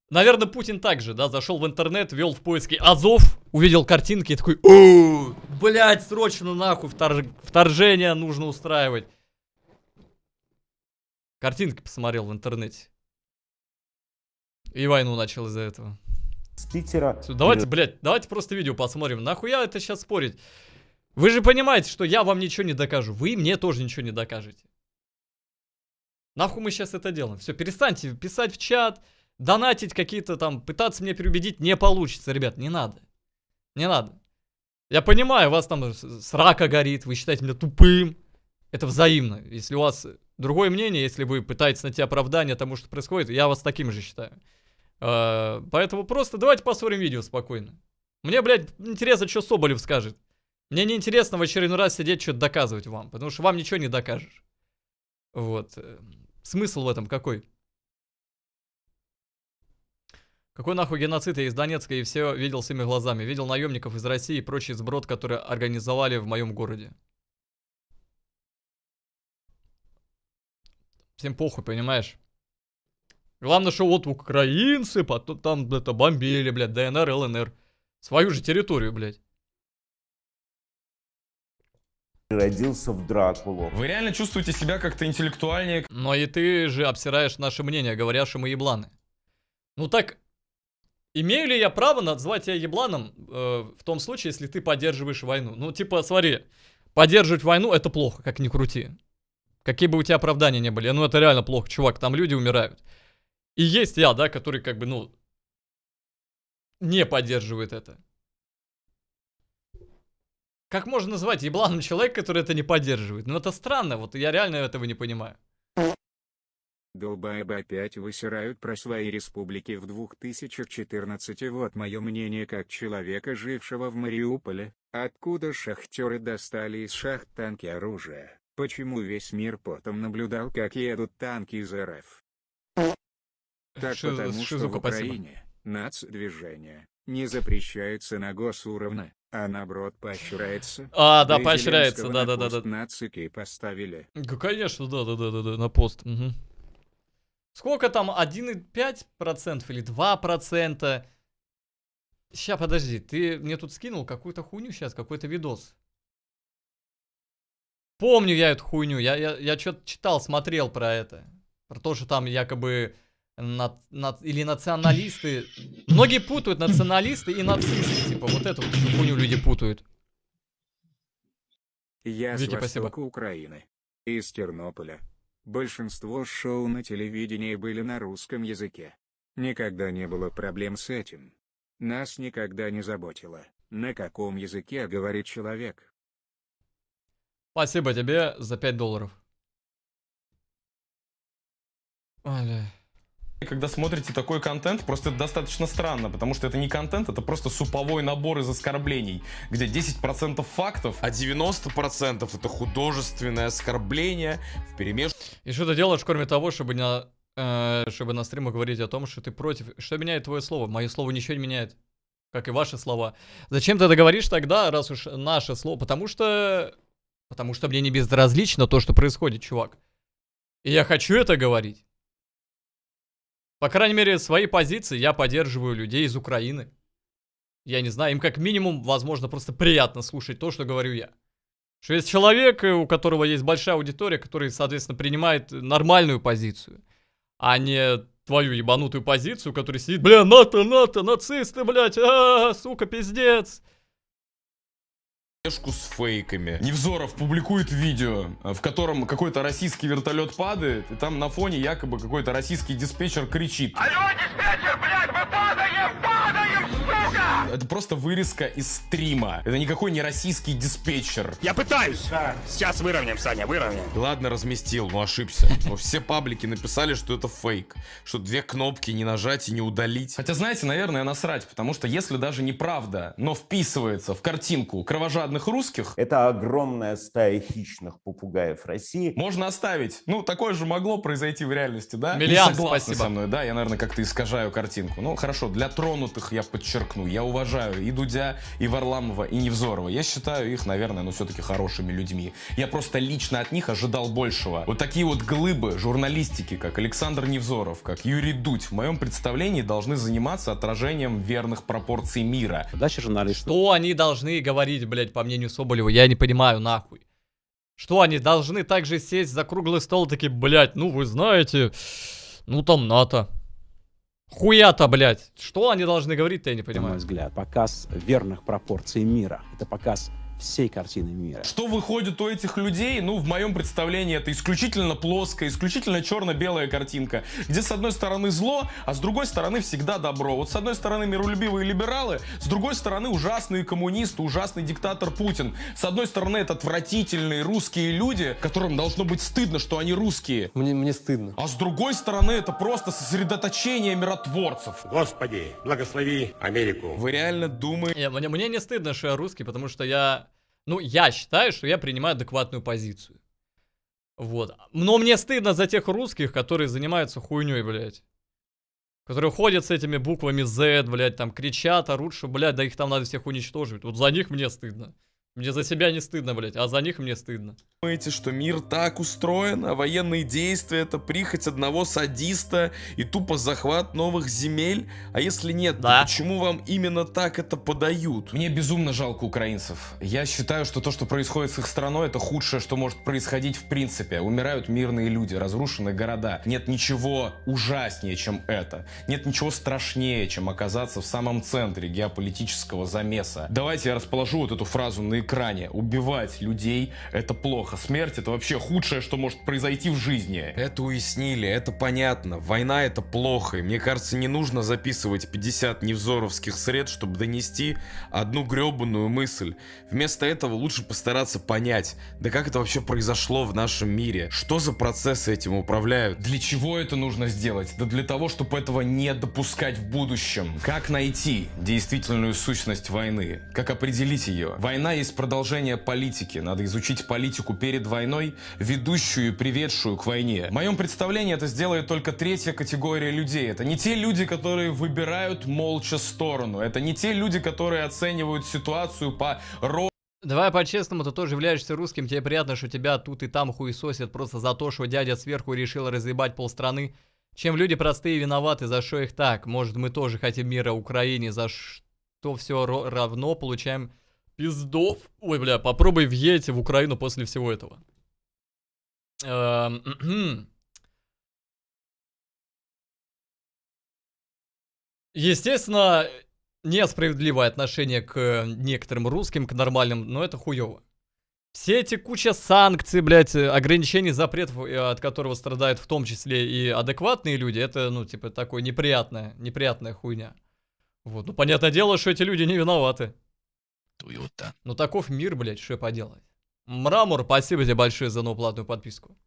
Speaker 1: Наверное, Путин также, да, зашел в интернет, вел в поиске Азов, увидел картинки и такой, блять, срочно нахуй вторж... вторжение нужно устраивать. Картинки посмотрел в интернете. И войну начал из-за этого. С Питера. Давайте, блять, давайте просто видео посмотрим. Нахуя это сейчас спорить? Вы же понимаете, что я вам ничего не докажу. Вы мне тоже ничего не докажете. Нахуй мы сейчас это делаем? Все, перестаньте писать в чат, донатить какие-то там, пытаться меня переубедить. Не получится, ребят, не надо. Не надо. Я понимаю, у вас там срака горит, вы считаете меня тупым. Это взаимно. Если у вас другое мнение, если вы пытаетесь найти оправдание тому, что происходит, я вас таким же считаю. А, поэтому просто давайте посмотрим видео спокойно. Мне, блядь, интересно, что Соболев скажет. Мне неинтересно в очередной раз сидеть что-то доказывать вам, потому что вам ничего не докажешь. Вот. Э, смысл в этом какой? Какой нахуй геноцид? Я из Донецка и все видел своими глазами. Видел наемников из России и прочий сброд, которые организовали в моем городе. Всем похуй, понимаешь? Главное, что вот украинцы потом там это бомбили, блядь, ДНР, ЛНР. Свою же территорию, блядь.
Speaker 4: Родился в Дракулу.
Speaker 1: Вы реально чувствуете себя как-то интеллектуальнее? Но и ты же обсираешь наше мнение, говоря, что мы ебланы. Ну так, Имею ли я право назвать тебя ебланом э, в том случае, если ты поддерживаешь войну? Ну, типа, смотри, поддерживать войну это плохо, как ни крути. Какие бы у тебя оправдания не были, ну это реально плохо, чувак, там люди умирают. И есть я, да, который как бы, ну, не поддерживает это. Как можно назвать ебланом человека, который это не поддерживает? Ну это странно, вот я реально этого не понимаю.
Speaker 3: Долбаебы опять высирают про свои республики в 2014 вот мое мнение как человека жившего в Мариуполе, откуда шахтеры достали из шахт танки оружие, почему весь мир потом наблюдал как едут танки из РФ. Так Шиз... потому что Шизука, в Украине, нацдвижение, не запрещается на госуровне, а наоборот поощряется. А, да, поощряется, да, да, да, да. Нацики поставили. Конечно, да, да, да, да, да, на пост. Угу.
Speaker 1: Сколько там? 1,5% или 2%? Сейчас, подожди, ты мне тут скинул какую-то хуйню сейчас, какой-то видос. Помню я эту хуйню, я, я, я что-то читал, смотрел про это. Про то, что там якобы на, на, или националисты... Многие путают националисты и нацисты, типа, вот эту хуйню люди путают.
Speaker 3: Я Вики, с спасибо. Украины, из Тернополя. Большинство шоу на телевидении были на русском языке. Никогда не было проблем с этим. Нас никогда не заботило, на каком языке говорит человек.
Speaker 1: Спасибо тебе за 5 долларов. Оля. Когда смотрите такой контент, просто это достаточно странно, потому что это не контент,
Speaker 6: это просто суповой набор из оскорблений, где 10% фактов, а 90%
Speaker 1: это художественное оскорбление в перемешку. И что ты делаешь, кроме того, чтобы на, э, чтобы на стриме говорить о том, что ты против? Что меняет твое слово? Мое слово ничего не меняет, как и ваши слова. Зачем ты это говоришь тогда, раз уж наше слово? Потому что... Потому что мне не безразлично то, что происходит, чувак. И я хочу это говорить. По крайней мере, свои позиции я поддерживаю людей из Украины. Я не знаю, им как минимум, возможно, просто приятно слушать то, что говорю я. Что есть человек, э, у которого есть большая аудитория, который, соответственно, принимает нормальную позицию, а не твою ебанутую позицию, который сидит, бля, НАТО, НАТО, нацисты, блядь, а, сука, пиздец с фейками. Невзоров
Speaker 6: публикует видео, в котором какой-то российский вертолет падает, и там на фоне якобы какой-то российский диспетчер кричит.
Speaker 3: Алло, диспетчер, блядь, мы падаем, падаем, сука!
Speaker 6: Это просто вырезка из стрима. Это никакой не российский диспетчер. Я пытаюсь. Да. Сейчас выровняем, Саня, выровняем. Ладно, разместил, но ошибся. Но все паблики написали, что это фейк. Что две кнопки не нажать и не удалить. Хотя, знаете, наверное, насрать, потому что если даже неправда, но вписывается в картинку кровожадный западных русских. Это огромная стая хищных попугаев России. Можно оставить. Ну, такое же могло произойти в реальности, да? Миллиард, спасибо. со мной, да? Я, наверное, как-то искажаю картинку. Ну, хорошо, для тронутых я подчеркну. Я уважаю и Дудя, и Варламова, и Невзорова. Я считаю их, наверное, ну, все-таки хорошими людьми. Я просто лично от них ожидал большего. Вот такие вот глыбы журналистики, как Александр Невзоров, как Юрий Дудь, в моем представлении должны заниматься отражением верных пропорций
Speaker 1: мира. Дальше журналисты. Что они должны говорить, блядь, по мнению Соболева, я не понимаю нахуй. Что они должны также сесть за круглый стол, такие, блядь, ну вы знаете, ну там НАТО. Хуя-то, блядь. Что они должны говорить-то, я не понимаю. На мой
Speaker 7: взгляд, показ верных пропорций мира. Это показ всей картины мира. Что
Speaker 6: выходит у этих людей? Ну, в моем представлении это исключительно плоская, исключительно черно-белая картинка, где с одной стороны зло, а с другой стороны всегда добро. Вот с одной стороны миролюбивые либералы, с другой стороны ужасные коммунисты, ужасный диктатор Путин. С одной стороны это отвратительные русские люди, которым должно быть стыдно, что они русские. Мне, мне стыдно. А с другой
Speaker 1: стороны это просто сосредоточение миротворцев.
Speaker 4: Господи, благослови Америку.
Speaker 1: Вы реально думаете... Мне, мне не стыдно, что я русский, потому что я ну, я считаю, что я принимаю адекватную позицию. Вот. Но мне стыдно за тех русских, которые занимаются хуйней, блядь. Которые ходят с этими буквами Z, блядь, там кричат, орут, что, блядь, да их там надо всех уничтожить. Вот за них мне стыдно. Мне за себя не стыдно, блядь, а за них мне стыдно.
Speaker 6: Думаете, что мир так устроен, а военные действия это прихоть одного садиста и тупо захват новых земель? А если нет, да. то почему вам именно так это подают? Мне безумно жалко украинцев. Я считаю, что то, что происходит с их страной, это худшее, что может происходить в принципе. Умирают мирные люди, разрушены города. Нет ничего ужаснее, чем это. Нет ничего страшнее, чем оказаться в самом центре геополитического замеса. Давайте я расположу вот эту фразу на экране. Убивать людей — это плохо. Смерть — это вообще худшее, что может произойти в жизни. Это уяснили, это понятно. Война — это плохо. И мне кажется, не нужно записывать 50 невзоровских сред, чтобы донести одну гребаную мысль. Вместо этого лучше постараться понять, да как это вообще произошло в нашем мире? Что за процессы этим управляют? Для чего это нужно сделать? Да для того, чтобы этого не допускать в будущем. Как найти действительную сущность войны? Как определить ее? Война есть есть продолжение политики. Надо изучить политику перед войной, ведущую и приведшую к войне. В моем представлении это сделает только третья категория людей. Это не те люди, которые выбирают молча сторону. Это не
Speaker 1: те люди, которые оценивают ситуацию по роду. Давай по-честному, ты тоже являешься русским, тебе приятно, что тебя тут и там хуесосят просто за то, что дядя сверху решил разъебать полстраны. Чем люди простые виноваты, за что их так? Может, мы тоже хотим мира Украине, за что все равно получаем пиздов. Ой, бля, попробуй въедь в Украину после всего этого. Эм, Естественно, несправедливое отношение к некоторым русским, к нормальным, но это хуево. Все эти куча санкций, блядь, ограничений, запретов, э, от которого страдают в том числе и адекватные люди, это, ну, типа, такое неприятная, неприятная хуйня. Вот, ну, понятное дело, что эти люди не виноваты уюта. Ну таков мир, блядь, что поделать. Мрамор, спасибо тебе большое за новую платную подписку.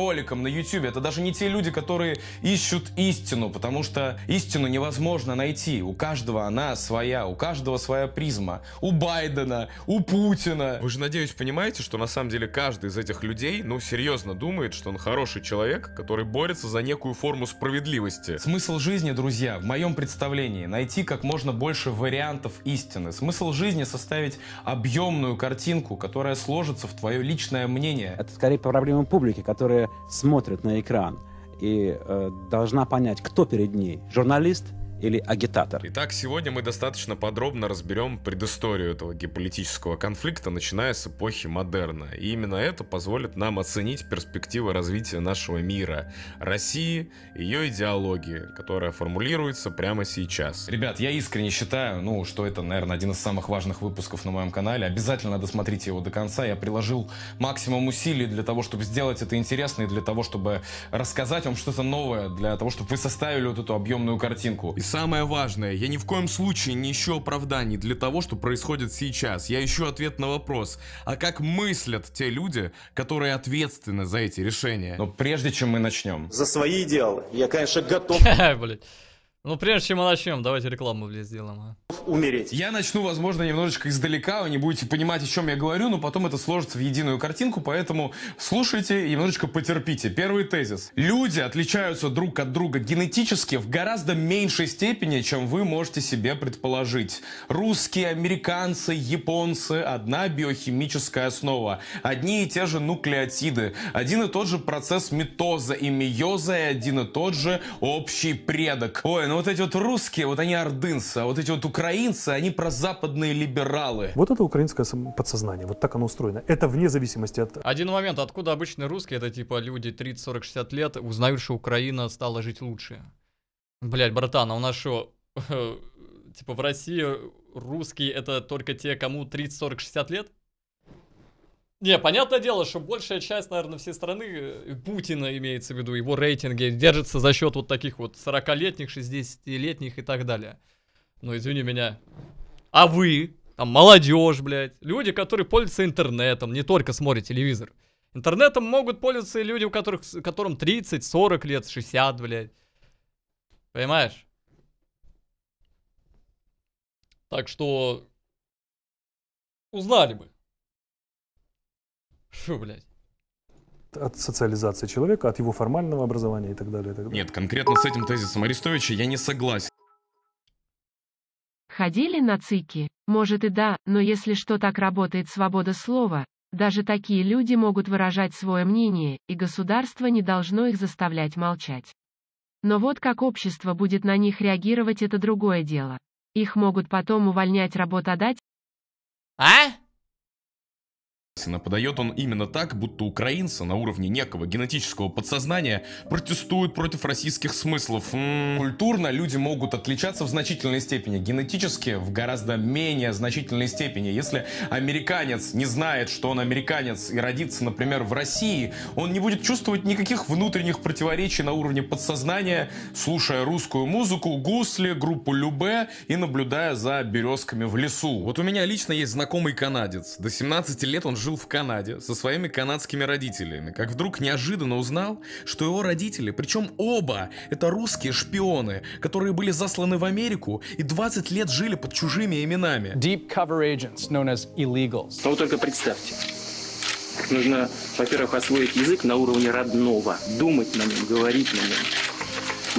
Speaker 6: Роликом на YouTube. Это даже не те люди, которые ищут истину, потому что истину невозможно найти. У каждого она своя, у каждого своя призма. У Байдена, у Путина. Вы же, надеюсь, понимаете, что на самом деле каждый из этих людей, ну, серьезно думает, что он хороший человек, который борется за некую форму справедливости. Смысл жизни, друзья, в моем представлении, найти как можно больше вариантов истины. Смысл жизни составить объемную картинку, которая сложится в твое личное мнение. Это
Speaker 7: скорее проблема публики, которая смотрит на экран и э, должна понять, кто перед ней, журналист или агитатор.
Speaker 6: Итак, сегодня мы достаточно подробно разберем предысторию этого геополитического конфликта, начиная с эпохи модерна. И именно это позволит нам оценить перспективы развития нашего мира, России, ее идеологии, которая формулируется прямо сейчас. Ребят, я искренне считаю, ну, что это, наверное, один из самых важных выпусков на моем канале. Обязательно досмотрите его до конца. Я приложил максимум усилий для того, чтобы сделать это интересно и для того, чтобы рассказать вам что-то новое, для того, чтобы вы составили вот эту объемную картинку. И самое важное, я ни в коем случае не ищу оправданий для того, что происходит сейчас. Я ищу ответ на вопрос, а как мыслят те люди, которые ответственны за эти решения? Но прежде чем мы начнем.
Speaker 1: За свои идеалы я, конечно, готов... Ну, прежде чем мы начнем, давайте рекламу блин, сделаем.
Speaker 6: А. Умереть. Я начну, возможно, немножечко издалека, вы не будете понимать, о чем я говорю, но потом это сложится в единую картинку, поэтому слушайте и немножечко потерпите. Первый тезис. Люди отличаются друг от друга генетически в гораздо меньшей степени, чем вы можете себе предположить. Русские, американцы, японцы — одна биохимическая основа, одни и те же нуклеотиды, один и тот же процесс митоза и мейоза, и один и тот же общий предок. Ой, но вот эти вот русские, вот они ордынцы, а вот эти вот украинцы, они про западные либералы.
Speaker 1: Вот это украинское
Speaker 4: подсознание, вот так оно устроено. Это вне зависимости от...
Speaker 1: Один момент, откуда обычные русские, это типа люди 30, 40, 60 лет, узнают, что Украина стала жить лучше. Блять, братан, а у нас что, типа в России русские это только те, кому 30, 40, 60 лет? Не, понятное дело, что большая часть, наверное, всей страны, э, Путина имеется в виду, его рейтинги, держится за счет вот таких вот 40-летних, 60-летних и так далее. Ну, извини меня. А вы, там, молодежь, блядь, люди, которые пользуются интернетом, не только смотрят телевизор. Интернетом могут пользоваться и люди, у которых, которым 30, 40 лет, 60, блядь. Понимаешь? Так что... Узнали бы. Фу, блядь.
Speaker 2: От социализации
Speaker 4: человека, от его формального образования и так далее. И так далее. Нет, конкретно
Speaker 6: с этим тезисом Арестовича я не согласен.
Speaker 5: Ходили на цики? Может и да, но если что так
Speaker 2: работает свобода слова, даже такие люди могут выражать свое мнение, и государство не должно их заставлять молчать. Но вот как общество будет на них реагировать, это другое дело. Их могут потом увольнять работодатель. А?
Speaker 6: Подает он именно так, будто украинцы на уровне некого генетического подсознания протестуют против российских смыслов. М-м, культурно люди могут отличаться в значительной степени, генетически в гораздо менее значительной степени. Если американец не знает, что он американец и родится, например, в России, он не будет чувствовать никаких внутренних противоречий на уровне подсознания, слушая русскую музыку, гусли, группу Любе и наблюдая за березками в лесу. Вот у меня лично есть знакомый канадец. До 17 лет он жил жил в Канаде со своими канадскими родителями, как вдруг неожиданно узнал, что его родители, причем оба, это русские шпионы, которые были засланы в Америку и 20 лет жили под чужими именами. Deep cover agents, known as illegals.
Speaker 7: Ну, только представьте, нужно, во-первых, освоить язык на уровне родного, думать на нем, говорить на нем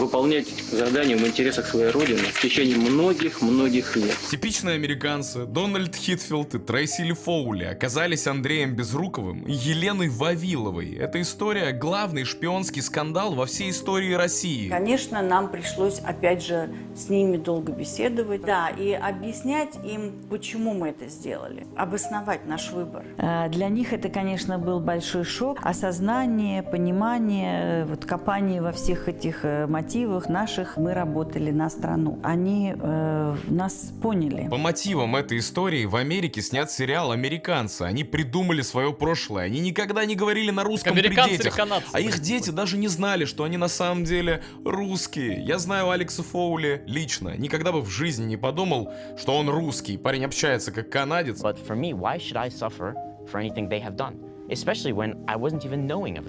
Speaker 7: выполнять задания в интересах своей родины в течение многих-многих лет.
Speaker 6: Типичные американцы Дональд Хитфилд и Трейси Фоули оказались Андреем Безруковым и Еленой Вавиловой. Эта история – главный шпионский скандал во всей истории России.
Speaker 7: Конечно, нам пришлось, опять же, с ними
Speaker 1: долго беседовать. Да, и объяснять им, почему мы это сделали. Обосновать
Speaker 3: наш выбор.
Speaker 7: Э, для них это, конечно, был большой шок. Осознание, понимание, э, вот копание во всех этих материалах э, мотивах наших мы работали на страну. Они э, нас поняли.
Speaker 6: По мотивам этой истории в Америке снят сериал «Американцы». Они придумали свое прошлое. Они никогда не говорили на русском при детях. А их дети даже не знали, что они на самом деле русские. Я знаю Алекса Фоули лично. Никогда бы в жизни не подумал, что он русский. Парень общается как канадец. But for me, why should I suffer for anything they have done? especially when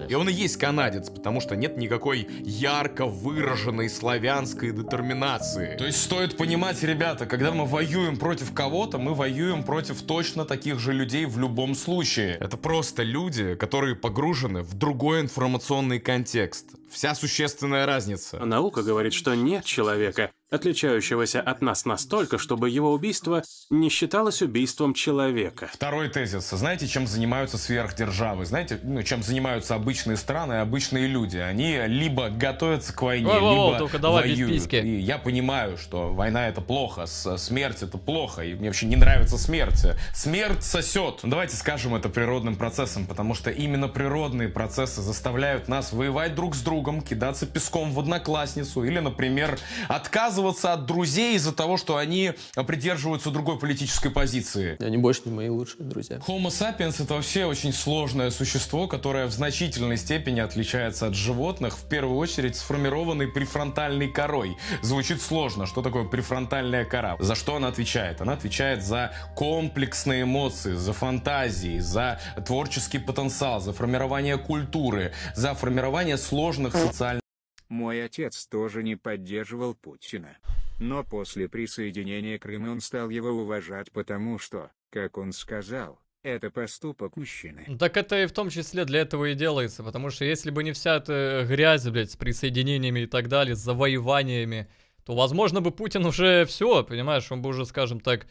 Speaker 6: И он и есть канадец, потому что нет никакой ярко выраженной славянской детерминации. То есть стоит понимать, ребята, когда мы воюем против кого-то, мы воюем против точно таких же людей в любом случае. Это просто люди, которые погружены в другой информационный контекст. Вся существенная разница. Наука говорит, что нет человека,
Speaker 7: отличающегося от нас настолько, чтобы его убийство не считалось убийством человека.
Speaker 6: Второй тезис. Знаете, чем занимаются сверхдержавы? Знаете, ну, чем занимаются обычные страны, обычные люди? Они либо готовятся к войне, о, либо о, только давай воюют. И я понимаю, что война это плохо, смерть это плохо, и мне вообще не нравится смерть. Смерть сосет. Ну, давайте скажем это природным процессом, потому что именно природные процессы заставляют нас воевать друг с другом другом, кидаться песком в одноклассницу или, например, отказываться от друзей из-за того, что они придерживаются другой политической позиции. Они больше не мои лучшие друзья. Homo sapiens это вообще очень сложное существо, которое в значительной степени отличается от животных, в первую очередь сформированной префронтальной корой. Звучит сложно, что такое префронтальная кора. За что она отвечает? Она отвечает за комплексные эмоции, за фантазии, за творческий потенциал, за формирование культуры, за формирование сложных в социальном...
Speaker 3: Мой отец тоже не поддерживал Путина. Но после присоединения Крыма он стал его уважать потому что, как он сказал, это поступок мужчины.
Speaker 1: Ну, так это и в том числе для этого и делается, потому что если бы не вся эта э, грязь, блядь, с присоединениями и так далее, с завоеваниями, то, возможно, бы Путин уже все, понимаешь, он бы уже, скажем так,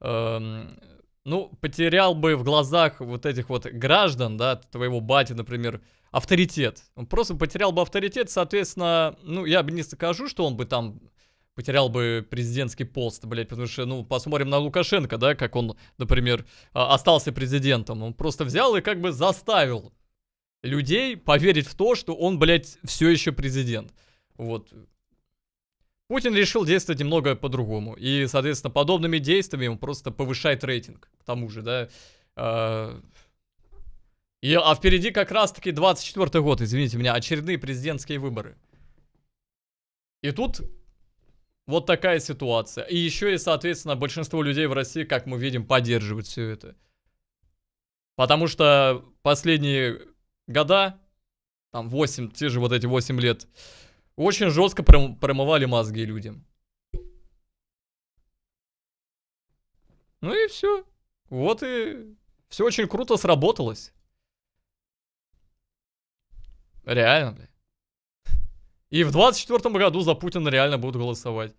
Speaker 1: эм, ну, потерял бы в глазах вот этих вот граждан, да, твоего бати, например, авторитет. Он просто потерял бы авторитет, соответственно, ну, я бы не скажу, что он бы там потерял бы президентский пост, блядь, потому что, ну, посмотрим на Лукашенко, да, как он, например, а, остался президентом. Он просто взял и как бы заставил людей поверить в то, что он, блядь, все еще президент. Вот. Путин решил действовать немного по-другому. И, соответственно, подобными действиями он просто повышает рейтинг. К тому же, да. Э и, а впереди как раз-таки 24 год, извините меня, очередные президентские выборы. И тут вот такая ситуация. И еще и, соответственно, большинство людей в России, как мы видим, поддерживают все это. Потому что последние года, там 8, те же вот эти 8 лет, очень жестко промывали мозги людям. Ну и все. Вот и все очень круто сработалось. Реально, бля. И в 24 году за Путина реально будут голосовать.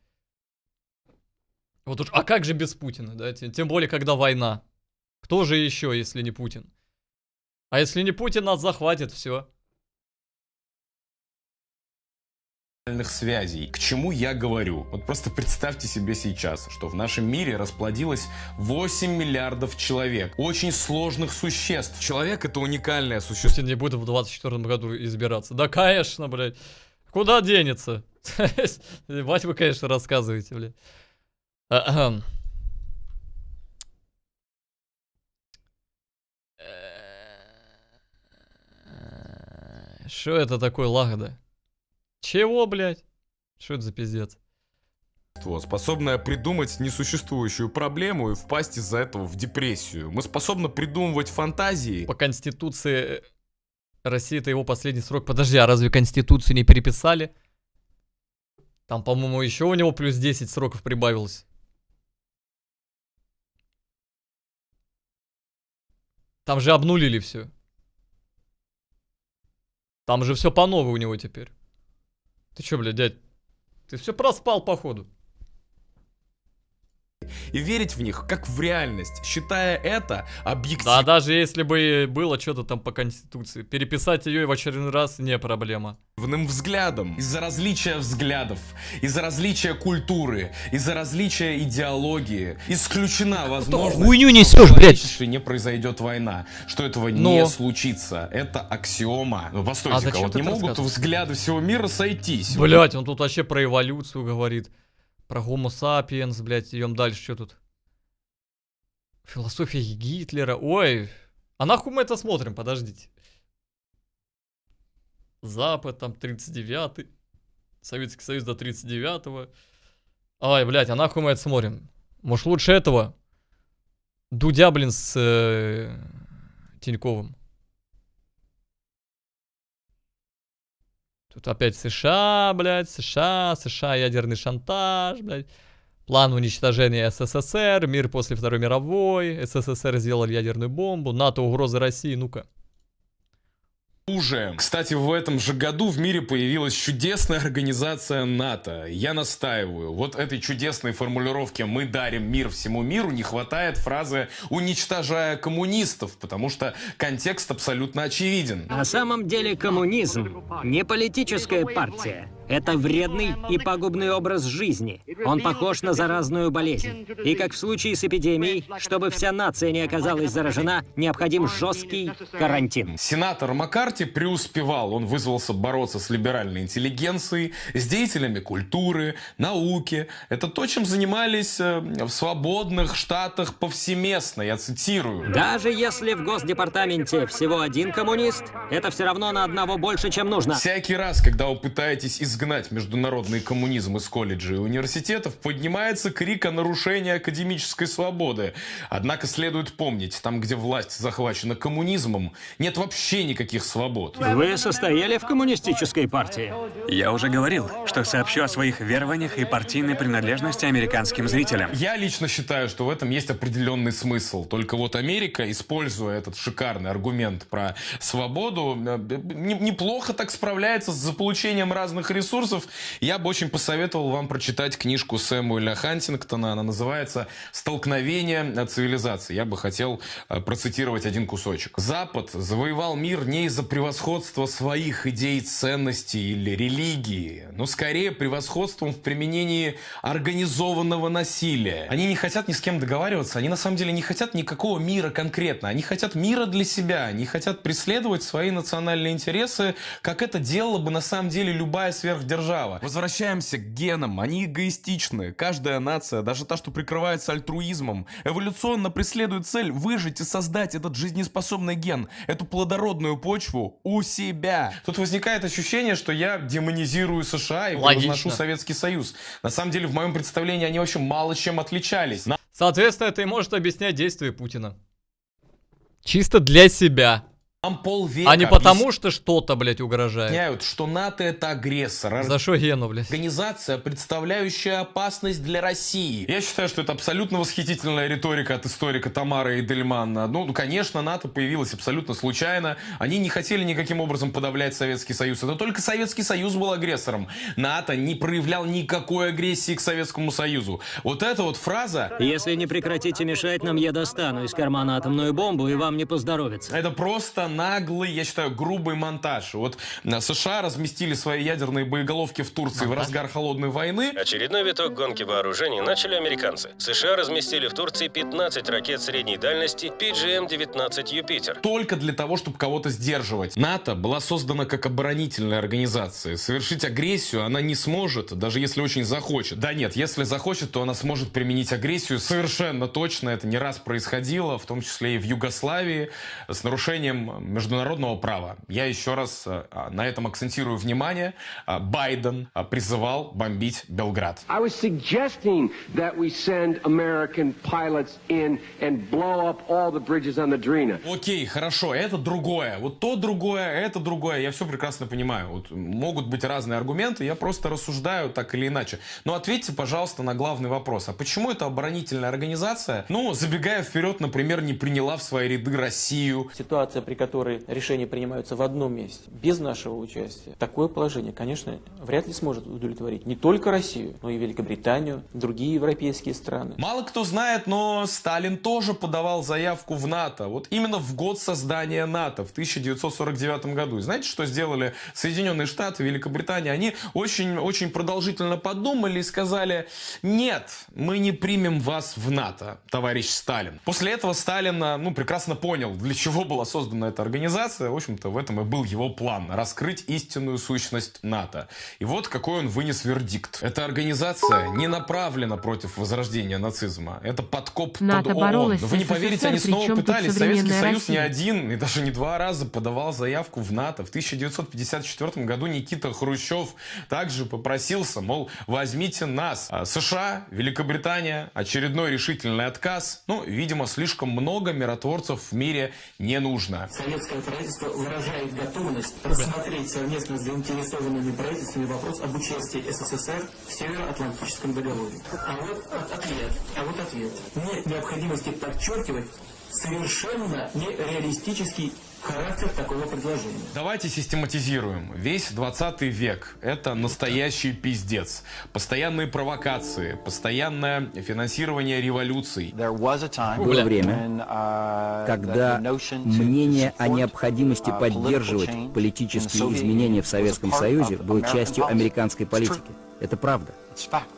Speaker 1: Вот уж, а как же без Путина, да? Тем более, когда война. Кто же еще, если не Путин? А если не Путин, нас захватит, все. связей. К чему я говорю? Вот просто
Speaker 6: представьте себе сейчас, что в нашем мире расплодилось 8 миллиардов человек, очень
Speaker 1: сложных существ. Человек это уникальное существо. не будет в 24 году избираться. Да, конечно, блядь. Куда денется? Вать вы, конечно, рассказываете, блядь. Что это такое лагда? Чего, блядь? Что это за пиздец? существо,
Speaker 6: способное придумать несуществующую проблему и впасть из-за этого в депрессию. Мы способны
Speaker 1: придумывать фантазии. По Конституции э, России это его последний срок. Подожди, а разве Конституцию не переписали? Там, по-моему, еще у него плюс 10 сроков прибавилось. Там же обнулили все. Там же все по новой у него теперь. Ты чё, блядь, дядь? Ты все проспал, походу и верить в них как в реальность, считая это объективно. Да, даже если бы было что-то там по Конституции, переписать ее и в очередной раз не проблема. взглядом, из-за различия взглядов, из-за различия культуры,
Speaker 6: из-за различия идеологии, исключена возможность... Хуйню несешь, блядь! Что не произойдет война, что этого Но... не случится. Это аксиома. Ну, постойте а вот не могут
Speaker 1: взгляды всего мира сойтись. Блять, он тут вообще про эволюцию говорит. Про Homo sapiens, блядь, идем дальше, что тут? Философия Гитлера, ой, а нахуй мы это смотрим, подождите. Запад, там, 39-й, Советский Союз до 39-го. Ай, блядь, а нахуй мы это смотрим? Может, лучше этого? Дудя, блин, с э, Тиньковым. Тут опять США, блядь, США, США, ядерный шантаж, блядь. План уничтожения СССР, мир после Второй мировой, СССР сделал ядерную бомбу, НАТО угроза России, ну-ка оружием. Кстати, в этом же
Speaker 6: году в мире появилась чудесная организация НАТО. Я настаиваю. Вот этой чудесной формулировке «мы дарим мир всему миру» не хватает фразы «уничтожая коммунистов», потому что контекст абсолютно очевиден. На самом деле коммунизм не политическая партия. Это вредный и пагубный образ жизни. Он
Speaker 7: похож на заразную болезнь. И как в случае с эпидемией, чтобы вся нация не оказалась заражена,
Speaker 6: необходим жесткий карантин. Сенатор Маккарти преуспевал. Он вызвался бороться с либеральной интеллигенцией, с деятелями культуры, науки. Это то, чем занимались э, в свободных штатах повсеместно, я цитирую. Даже если в Госдепартаменте всего один коммунист, это все равно на одного больше, чем нужно. Всякий раз, когда вы пытаетесь из изгнать международный коммунизм из колледжей и университетов, поднимается крик о нарушении академической свободы. Однако следует помнить, там, где власть захвачена коммунизмом, нет вообще никаких свобод. Вы
Speaker 7: состояли в
Speaker 3: коммунистической партии? Я уже говорил, что сообщу о своих верованиях и партийной принадлежности американским зрителям.
Speaker 6: Я лично считаю, что в этом есть определенный смысл. Только вот Америка, используя этот шикарный аргумент про свободу, э, э, неплохо так справляется с заполучением разных ресурсов ресурсов, я бы очень посоветовал вам прочитать книжку Сэмуэля Хантингтона. Она называется «Столкновение цивилизации». Я бы хотел э, процитировать один кусочек. «Запад завоевал мир не из-за превосходства своих идей, ценностей или религии, но скорее превосходством в применении организованного насилия. Они не хотят ни с кем договариваться, они на самом деле не хотят никакого мира конкретно, они хотят мира для себя, они хотят преследовать свои национальные интересы, как это делала бы на самом деле любая сверх держава. Возвращаемся к генам, они эгоистичны. Каждая нация, даже та, что прикрывается альтруизмом, эволюционно преследует цель выжить и создать этот жизнеспособный ген, эту плодородную почву у себя. Тут возникает ощущение, что я демонизирую США и возношу Советский Союз. На самом деле, в моем представлении,
Speaker 1: они вообще мало чем отличались. Соответственно, это и может объяснять действия Путина. Чисто для себя. Там полвека. А не потому, что что-то, блядь, угрожает. Объясняют,
Speaker 6: что НАТО это агрессор. А За что Гену, блядь? Организация, представляющая опасность для России. Я считаю, что это абсолютно восхитительная риторика от историка Тамары Эдельмана. Ну, ну, конечно, НАТО появилась абсолютно случайно. Они не хотели никаким образом подавлять Советский Союз. Это только Советский Союз был агрессором. НАТО не проявлял никакой агрессии к Советскому Союзу. Вот эта вот фраза... Если не прекратите мешать нам, я достану из кармана атомную бомбу, и вам не поздоровится. Это просто наглый, я считаю, грубый монтаж. Вот э, США разместили свои ядерные боеголовки в Турции в разгар холодной войны.
Speaker 4: Очередной виток гонки вооружений начали американцы. США разместили в Турции 15 ракет средней дальности
Speaker 7: PGM-19
Speaker 6: «Юпитер». Только для того, чтобы кого-то сдерживать. НАТО была создана как оборонительная организация. Совершить агрессию она не сможет, даже если очень захочет. Да нет, если захочет, то она сможет применить агрессию. Совершенно точно это не раз происходило, в том числе и в Югославии, с нарушением э, международного права. Я еще раз э, на этом акцентирую внимание. Э, Байден э, призывал бомбить Белград. I was Окей, хорошо, это другое. Вот то другое, это другое. Я все прекрасно понимаю. Вот могут быть разные аргументы, я просто рассуждаю так или иначе. Но ответьте, пожалуйста, на главный вопрос. А почему эта оборонительная организация, ну, забегая вперед, например, не приняла в свои ряды Россию? Ситуация, при которой которой решения принимаются в одном месте, без нашего участия,
Speaker 7: такое положение, конечно, вряд ли сможет удовлетворить не только Россию, но и Великобританию, другие
Speaker 6: европейские страны. Мало кто знает, но Сталин тоже подавал заявку в НАТО. Вот именно в год создания НАТО, в 1949 году. знаете, что сделали Соединенные Штаты, Великобритания? Они очень-очень продолжительно подумали и сказали, нет, мы не примем вас в НАТО, товарищ Сталин. После этого Сталин ну, прекрасно понял, для чего была создана эта эта организация, в общем-то, в этом и был его план – раскрыть истинную сущность НАТО. И вот какой он вынес вердикт. Эта организация не направлена против возрождения нацизма. Это подкоп НАТО под ООН. Вы не поверите, СССР, они снова пытались. Советский Россия. Союз не один и даже не два раза подавал заявку в НАТО. В 1954 году Никита Хрущев также попросился, мол, возьмите нас. А США, Великобритания, очередной решительный отказ. Ну, видимо, слишком много миротворцев в мире не нужно
Speaker 7: советское правительство выражает готовность рассмотреть совместно с заинтересованными правительствами вопрос об участии СССР в Североатлантическом договоре. А вот ответ, а вот ответ. Нет необходимости подчеркивать совершенно нереалистический характер такого предложения.
Speaker 6: Давайте систематизируем. Весь 20 век – это настоящий пиздец. Постоянные провокации, постоянное финансирование революций. Было время, когда uh,
Speaker 7: мнение о необходимости uh, поддерживать политические изменения в Советском
Speaker 6: Союзе было частью
Speaker 3: американской политики. Это правда.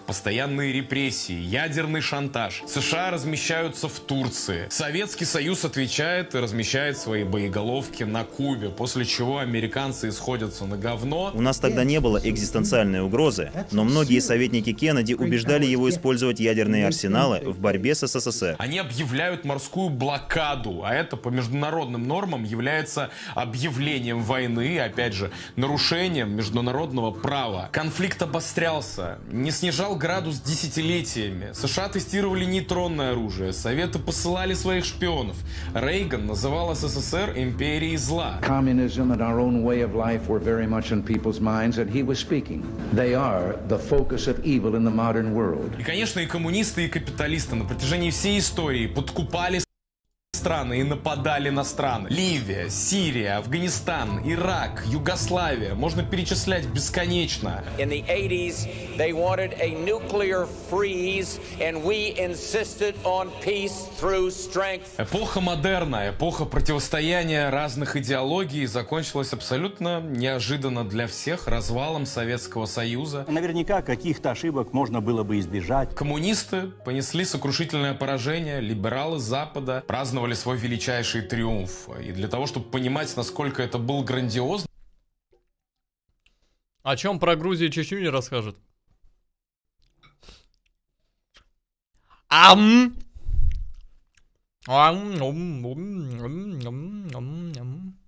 Speaker 6: Постоянные репрессии, ядерный шантаж. США размещаются в Турции. Советский Союз отвечает и размещает свои боеголовки на Кубе, после чего американцы исходятся на говно.
Speaker 4: У нас тогда не было экзистенциальной угрозы, но многие советники Кеннеди убеждали его использовать ядерные арсеналы в борьбе с СССР.
Speaker 6: Они объявляют морскую блокаду, а это по международным нормам является объявлением войны, опять же, нарушением международного права. Конфликт обострял ускорялся, не снижал градус десятилетиями. США тестировали нейтронное оружие, Советы посылали своих шпионов. Рейган называл СССР империей зла.
Speaker 3: Communism and our way of life were very much in people's minds, and he was speaking. They are the focus of evil in the modern world.
Speaker 6: И, конечно, и коммунисты, и капиталисты на протяжении всей истории подкупали страны и нападали на страны. Ливия, Сирия, Афганистан, Ирак, Югославия. Можно перечислять бесконечно.
Speaker 7: In the 80s they wanted a nuclear freeze and we insisted on peace through strength.
Speaker 6: Эпоха модерна, эпоха противостояния разных идеологий закончилась абсолютно неожиданно для всех развалом Советского Союза.
Speaker 7: Наверняка каких-то ошибок можно было бы избежать.
Speaker 6: Коммунисты понесли сокрушительное поражение, либералы Запада праздновали праздновали свой величайший триумф. И для того, чтобы понимать, насколько это был грандиозно...
Speaker 1: О чем про Грузию и Чечню не расскажет? Ам! Ам, ам, ам, ам, ам, ам.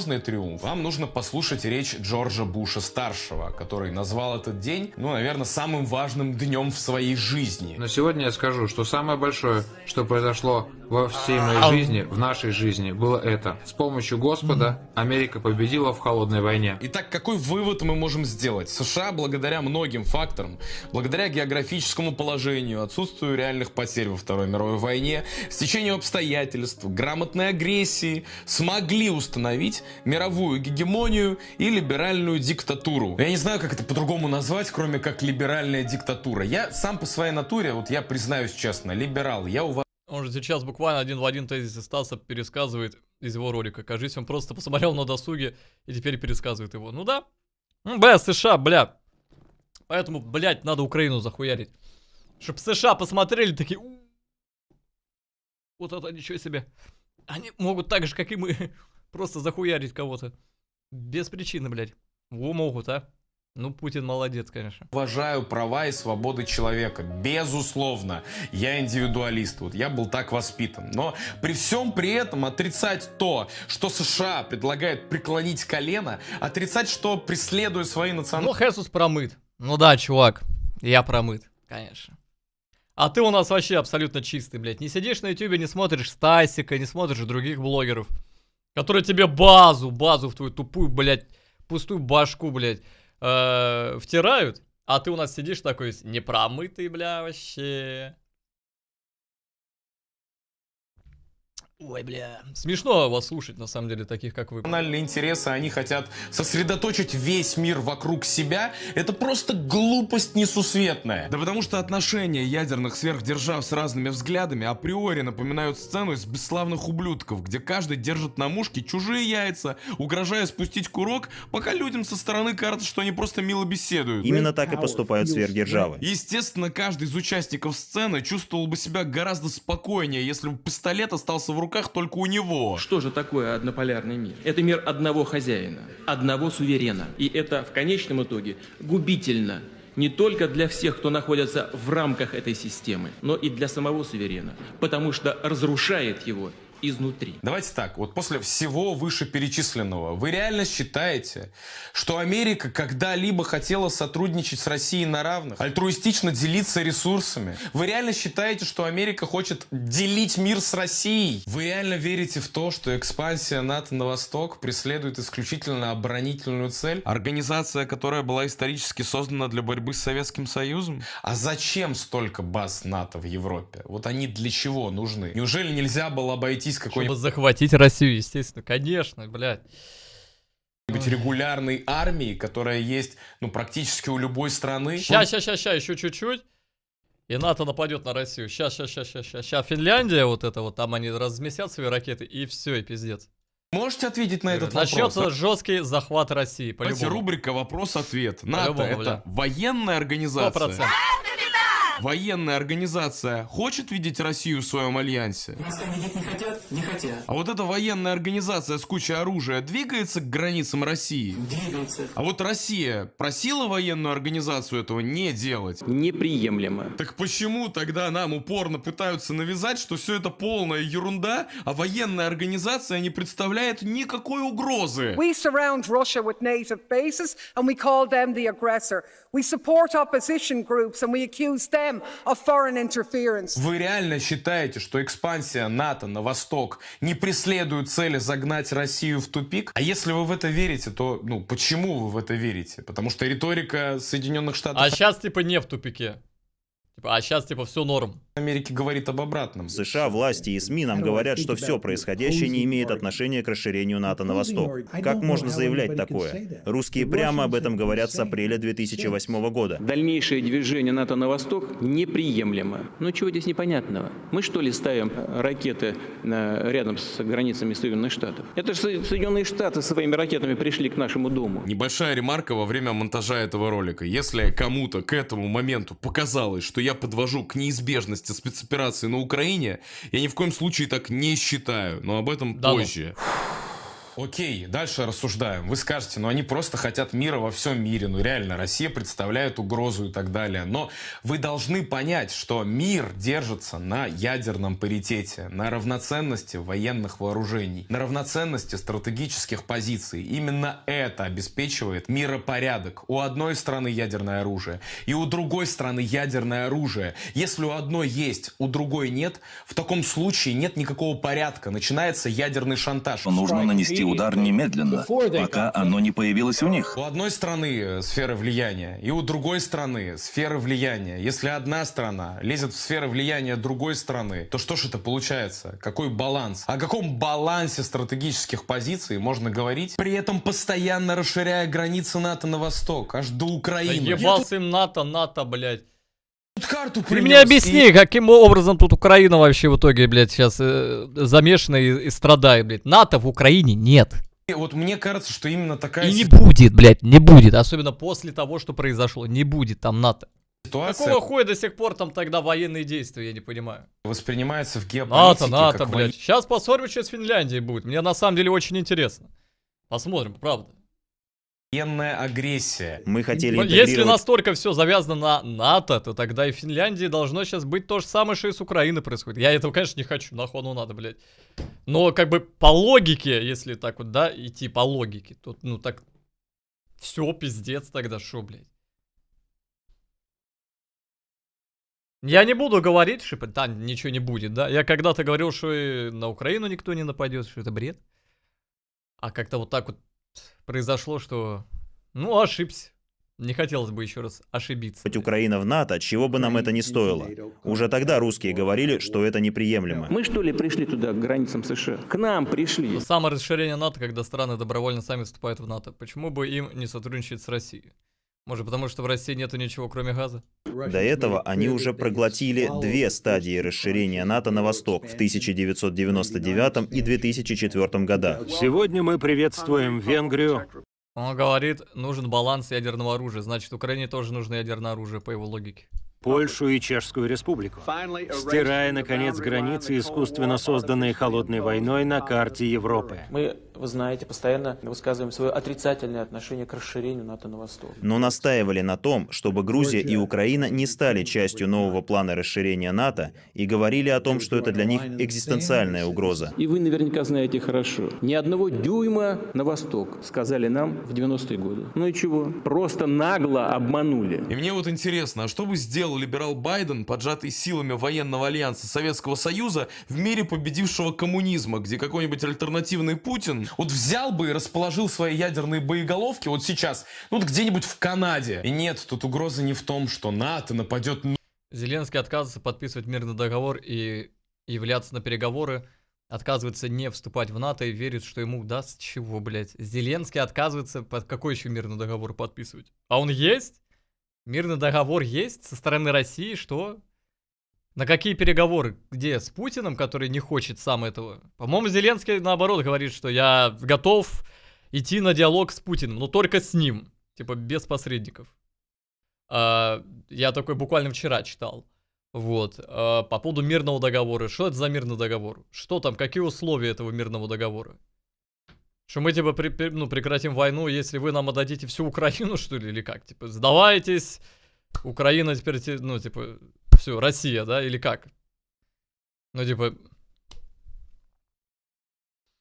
Speaker 6: Звездный триумф. Вам нужно послушать речь Джорджа Буша старшего, который назвал этот день, ну, наверное, самым важным днем в своей жизни. Но сегодня я скажу, что самое большое, что произошло во всей моей жизни, в нашей жизни, было это. С помощью Господа Америка победила в холодной войне. Итак, какой вывод мы можем сделать? США, благодаря многим факторам, благодаря географическому положению, отсутствию реальных потерь во Второй мировой войне, стечению обстоятельств, грамотной агрессии, смогли установить мировую гегемонию и либеральную диктатуру. Я не знаю, как это по-другому назвать, кроме как либеральная диктатура. Я сам по своей натуре, вот я признаюсь честно, либерал. Я у вас
Speaker 1: он же сейчас буквально один в один тезис Стаса пересказывает из его ролика. Кажись, он просто посмотрел на досуге и теперь пересказывает его. Ну да. Б, США, бля. Поэтому, блядь, надо Украину захуярить. Чтоб США посмотрели, такие... Вот это ничего себе. Они могут так же, как и мы, просто захуярить кого-то. Без причины, блядь. Во, могут, а. Ну, Путин молодец, конечно. Уважаю
Speaker 6: права и свободы человека. Безусловно, я индивидуалист. Вот я был так воспитан. Но при всем при этом отрицать то, что США предлагает преклонить
Speaker 1: колено, отрицать, что преследуя свои национальные... Ну, Хесус промыт. Ну да, чувак, я промыт, конечно. А ты у нас вообще абсолютно чистый, блядь. Не сидишь на ютюбе, не смотришь Стасика, не смотришь других блогеров, которые тебе базу, базу в твою тупую, блядь, пустую башку, блядь, э, втирают, а ты у нас сидишь такой, непромытый, бля, вообще. Ой, бля. Смешно вас слушать, на самом деле, таких, как вы. Национальные интересы,
Speaker 6: они хотят сосредоточить весь мир вокруг себя. Это просто глупость несусветная. Да потому что отношения ядерных сверхдержав с разными взглядами априори напоминают сцену из бесславных ублюдков, где каждый держит на мушке чужие яйца, угрожая спустить курок, пока людям со стороны кажется, что они просто мило беседуют. Именно так и поступают сверхдержавы. Естественно, каждый из участников сцены чувствовал бы себя гораздо спокойнее, если бы пистолет остался в руках руках только у него. Что же такое однополярный мир? Это мир одного
Speaker 7: хозяина, одного суверена. И это в конечном итоге губительно не только для всех, кто находится в рамках этой системы, но и для самого суверена, потому что
Speaker 6: разрушает его изнутри. Давайте так, вот после всего вышеперечисленного, вы реально считаете, что Америка когда-либо хотела сотрудничать с Россией на равных, альтруистично делиться ресурсами? Вы реально считаете, что Америка хочет делить мир с Россией? Вы реально верите в то, что экспансия НАТО на восток преследует исключительно оборонительную цель? Организация, которая была исторически создана для борьбы с Советским Союзом? А зачем столько баз НАТО в Европе? Вот они для чего нужны? Неужели нельзя было обойти завестись какой-нибудь... захватить
Speaker 1: Россию, естественно, конечно,
Speaker 6: блядь быть регулярной армии, которая есть, ну, практически у любой страны. Сейчас, сейчас,
Speaker 1: сейчас, сейчас, еще чуть-чуть. И НАТО нападет на Россию. Сейчас, сейчас, сейчас, сейчас, сейчас. Сейчас Финляндия, вот это вот, там они разместят свои ракеты, и все, и пиздец.
Speaker 6: Можете ответить на э, этот Начнется вопрос? Начнется
Speaker 1: жесткий захват России, по-любому. рубрика «Вопрос-ответ». НАТО — это бля. военная организация.
Speaker 6: 100%. Военная организация хочет видеть Россию в своем альянсе?
Speaker 7: не хотят? Не хотят.
Speaker 6: А вот эта военная организация с кучей оружия двигается к границам России? Двигается. А вот Россия просила военную организацию этого не делать? Неприемлемо. Так почему тогда нам упорно пытаются навязать, что все это полная ерунда, а военная организация не представляет никакой угрозы?
Speaker 5: We surround Russia with native bases and we call them the aggressor. We support opposition groups and we accuse them of foreign interference.
Speaker 6: Вы реально считаете, что экспансия НАТО на восток не преследует цели загнать Россию в тупик? А если вы в это верите, то ну почему вы в это верите? Потому что риторика Соединенных Штатов... А
Speaker 1: сейчас типа не в тупике. Типа, а сейчас типа все норм. Америки говорит об
Speaker 4: обратном. США, власти и СМИ нам говорят, что все происходящее не имеет отношения к расширению НАТО на восток. Как можно заявлять такое? Русские прямо об этом говорят с апреля 2008 года. Дальнейшее
Speaker 7: движение НАТО на восток неприемлемо. Ну чего здесь непонятного? Мы что ли ставим ракеты э, рядом с границами Соединенных Штатов? Это же Соединенные Штаты своими ракетами
Speaker 6: пришли к нашему дому. Небольшая ремарка во время монтажа этого ролика. Если кому-то к этому моменту показалось, что я подвожу к неизбежности месяце спецоперации на Украине я ни в коем случае так не считаю, но об этом да, ну. позже. Ну окей, дальше рассуждаем. Вы скажете, ну они просто хотят мира во всем мире. Ну реально, Россия представляет угрозу и так далее. Но вы должны понять, что мир держится на ядерном паритете, на равноценности военных вооружений, на равноценности стратегических позиций. Именно это обеспечивает миропорядок. У одной страны ядерное оружие и у другой страны ядерное оружие. Если у одной есть, у другой нет, в таком случае нет никакого порядка. Начинается ядерный шантаж. Нужно нанести удар
Speaker 4: немедленно, пока оно не появилось
Speaker 6: у них. У одной страны э, сферы влияния, и у другой страны сферы влияния. Если одна страна лезет в сферы влияния другой страны, то что ж это получается? Какой баланс? О каком балансе стратегических позиций можно говорить, при этом постоянно расширяя границы НАТО на восток, аж до Украины? Да ебался
Speaker 1: им НАТО, НАТО,
Speaker 6: блядь. Карту принес, Ты мне объясни, и... каким
Speaker 1: образом тут Украина вообще в итоге, блядь, сейчас э, замешана и, и страдает, блядь. НАТО в Украине нет. вот мне кажется, что именно такая... И не будет, блядь, не будет. Особенно после того, что произошло. Не будет там НАТО. Ситуация... Какого хуя до сих пор там тогда военные действия, я не понимаю. Воспринимается в геополитике... НАТО, НАТО, как блядь. Сейчас посмотрим, что с Финляндией будет. Мне на самом деле очень интересно. Посмотрим, правда военная агрессия. Мы хотели ну, Если настолько все завязано на НАТО, то тогда и в Финляндии должно сейчас быть то же самое, что и с Украины происходит. Я этого, конечно, не хочу, нахуй оно надо, блядь. Но как бы по логике, если так вот, да, идти по логике, то ну так все пиздец тогда, шо, блядь. Я не буду говорить, что да, ничего не будет, да. Я когда-то говорил, что и на Украину никто не нападет, что это бред. А как-то вот так вот произошло, что, ну, ошибся. Не хотелось бы еще раз ошибиться.
Speaker 4: Хоть Украина в НАТО, чего бы нам это не стоило. Уже тогда русские говорили, что это неприемлемо. Мы что ли пришли туда, к границам США? К нам пришли.
Speaker 1: Самое расширение НАТО, когда страны добровольно сами вступают в НАТО. Почему бы им не сотрудничать с Россией? Может, потому что в России нету ничего, кроме газа?
Speaker 4: До этого они уже проглотили две стадии расширения НАТО на восток в 1999 и 2004 годах. Сегодня мы приветствуем Венгрию.
Speaker 1: Он говорит, нужен баланс ядерного оружия, значит, Украине тоже нужно ядерное оружие, по его логике.
Speaker 4: Польшу и Чешскую республику, стирая, наконец, границы, искусственно созданные холодной войной на карте Европы.
Speaker 7: Мы вы знаете, постоянно высказываем свое отрицательное отношение к расширению НАТО на восток.
Speaker 4: Но настаивали на том, чтобы Грузия и Украина не стали частью нового плана расширения НАТО и говорили о том, что это для них экзистенциальная угроза.
Speaker 7: И вы наверняка знаете хорошо. Ни одного дюйма на восток, сказали нам в 90-е годы. Ну и чего? Просто нагло обманули.
Speaker 4: И мне вот интересно,
Speaker 6: а что бы сделал либерал Байден, поджатый силами военного альянса Советского Союза в мире победившего коммунизма, где какой-нибудь альтернативный Путин вот взял бы и расположил свои ядерные боеголовки вот сейчас, ну, вот где-нибудь в Канаде. И нет, тут угроза не в том, что НАТО нападет...
Speaker 1: Зеленский отказывается подписывать мирный договор и являться на переговоры, отказывается не вступать в НАТО и верит, что ему даст чего, блядь. Зеленский отказывается под какой еще мирный договор подписывать? А он есть? Мирный договор есть со стороны России, что на какие переговоры? Где? С Путиным, который не хочет сам этого? По-моему, Зеленский, наоборот, говорит, что я готов идти на диалог с Путиным, но только с ним. Типа, без посредников. А, я такой буквально вчера читал. Вот. А, по поводу мирного договора. Что это за мирный договор? Что там? Какие условия этого мирного договора? Что мы, типа, при, ну, прекратим войну, если вы нам отдадите всю Украину, что ли, или как? Типа, сдавайтесь, Украина теперь, ну, типа, все, Россия, да, или как? Ну, типа...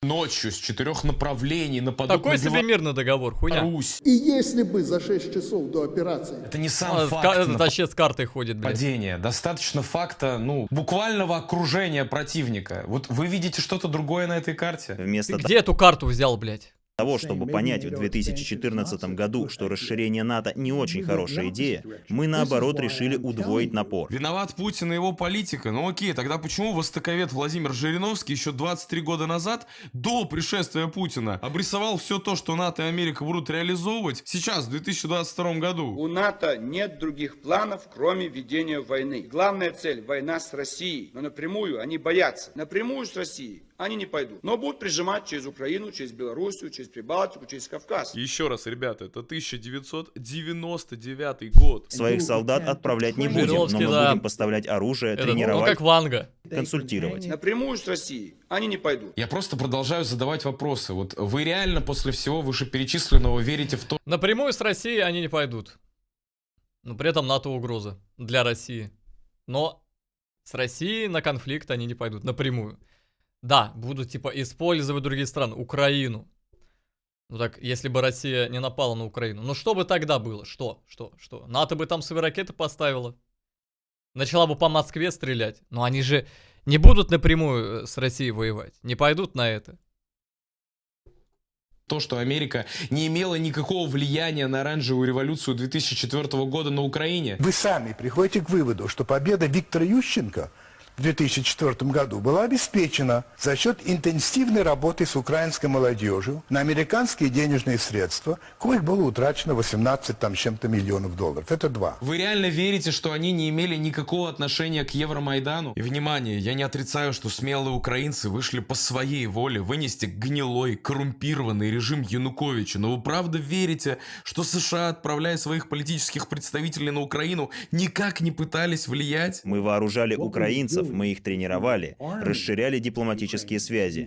Speaker 6: Ночью с четырех направлений нападут Такой на себе мирный договор, хуйня. Русь.
Speaker 7: И если бы за 6 часов до операции... Это не сам а, факт. Это
Speaker 6: вообще с картой ходит, блядь. Падение. Достаточно факта, ну, буквального окружения противника.
Speaker 4: Вот вы видите что-то другое на этой карте? Вместо
Speaker 1: Ты где эту карту взял, блядь? того, чтобы
Speaker 2: понять
Speaker 4: в 2014 году, что расширение НАТО не очень хорошая идея, мы наоборот решили удвоить напор.
Speaker 6: Виноват Путин и его политика. Ну окей, тогда почему востоковед Владимир Жириновский еще 23 года назад, до пришествия Путина, обрисовал все то, что НАТО и Америка будут реализовывать сейчас, в 2022 году?
Speaker 3: У НАТО нет других планов, кроме ведения войны. Главная цель – война с Россией. Но напрямую они боятся. Напрямую с Россией они не пойдут. Но будут прижимать через Украину, через Белоруссию, через Прибалтику, через Кавказ.
Speaker 6: Еще раз, ребята, это 1999 год. Своих солдат отправлять не будем, но мы будем
Speaker 4: поставлять оружие,
Speaker 6: это, ну, тренировать. Ну, как Ванга.
Speaker 3: Консультировать. Напрямую с Россией они не пойдут.
Speaker 6: Я просто продолжаю задавать вопросы. Вот вы реально после всего
Speaker 1: вышеперечисленного верите в то... Напрямую с Россией они не пойдут. Но ну, при этом НАТО угроза для России. Но с Россией на конфликт они не пойдут напрямую. Да, будут, типа, использовать другие страны. Украину. Ну так, если бы Россия не напала на Украину. Ну что бы тогда было? Что? Что? Что? НАТО бы там свои ракеты поставила. Начала бы по Москве стрелять. Но они же не будут напрямую э, с Россией воевать. Не пойдут на это то, что Америка
Speaker 6: не имела никакого влияния на оранжевую революцию 2004 года на Украине.
Speaker 3: Вы сами приходите к выводу, что победа Виктора Ющенко – в 2004 году была обеспечена за счет интенсивной работы с украинской молодежью на американские денежные средства, коих было утрачено 18 там чем-то миллионов долларов. Это два.
Speaker 6: Вы реально верите, что они не имели никакого отношения к Евромайдану? И внимание, я не отрицаю, что смелые украинцы вышли по своей воле вынести гнилой, коррумпированный режим Януковича. Но вы правда верите, что США, отправляя своих политических представителей на Украину,
Speaker 4: никак не пытались влиять? Мы вооружали украинцев лидеров, мы их тренировали, расширяли дипломатические связи.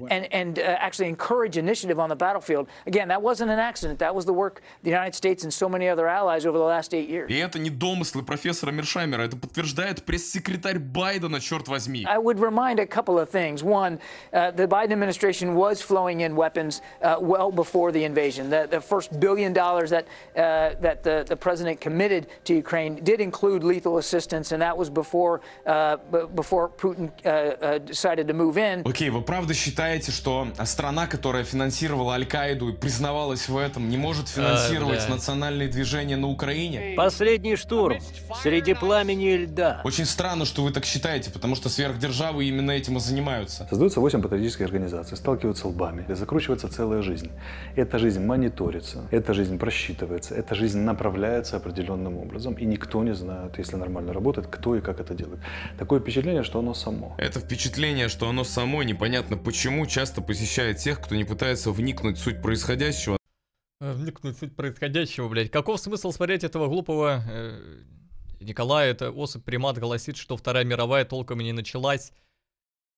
Speaker 4: И это не домыслы профессора
Speaker 6: Мершаймера, это подтверждает пресс-секретарь Байдена, черт возьми.
Speaker 5: I would remind a couple of things. One, uh, the Biden administration was flowing in weapons uh, well before the invasion. The, the first billion dollars that uh, that the, the president committed to Ukraine did include lethal assistance, and that was before uh, before Путин решил э, э, decided to move in.
Speaker 6: Окей, okay, вы правда считаете, что страна, которая финансировала Аль-Каиду и признавалась в этом, не может э, финансировать uh, национальные движения на Украине?
Speaker 3: Последний штурм среди
Speaker 6: пламени и льда. Очень странно, что вы так считаете, потому что сверхдержавы именно этим и занимаются.
Speaker 4: Создаются 8 патриотических организаций, сталкиваются лбами, закручивается целая жизнь. Эта жизнь мониторится, эта жизнь просчитывается, эта жизнь направляется определенным образом, и никто не знает, если нормально работает, кто и как это делает. Такое впечатление, что оно само.
Speaker 6: Это впечатление, что оно само, непонятно почему, часто посещает тех, кто не пытается вникнуть в суть происходящего.
Speaker 1: Э, вникнуть в суть происходящего, блядь. Каков смысл смотреть этого глупого... Э, Николая, это особь примат гласит, что Вторая мировая толком и не началась.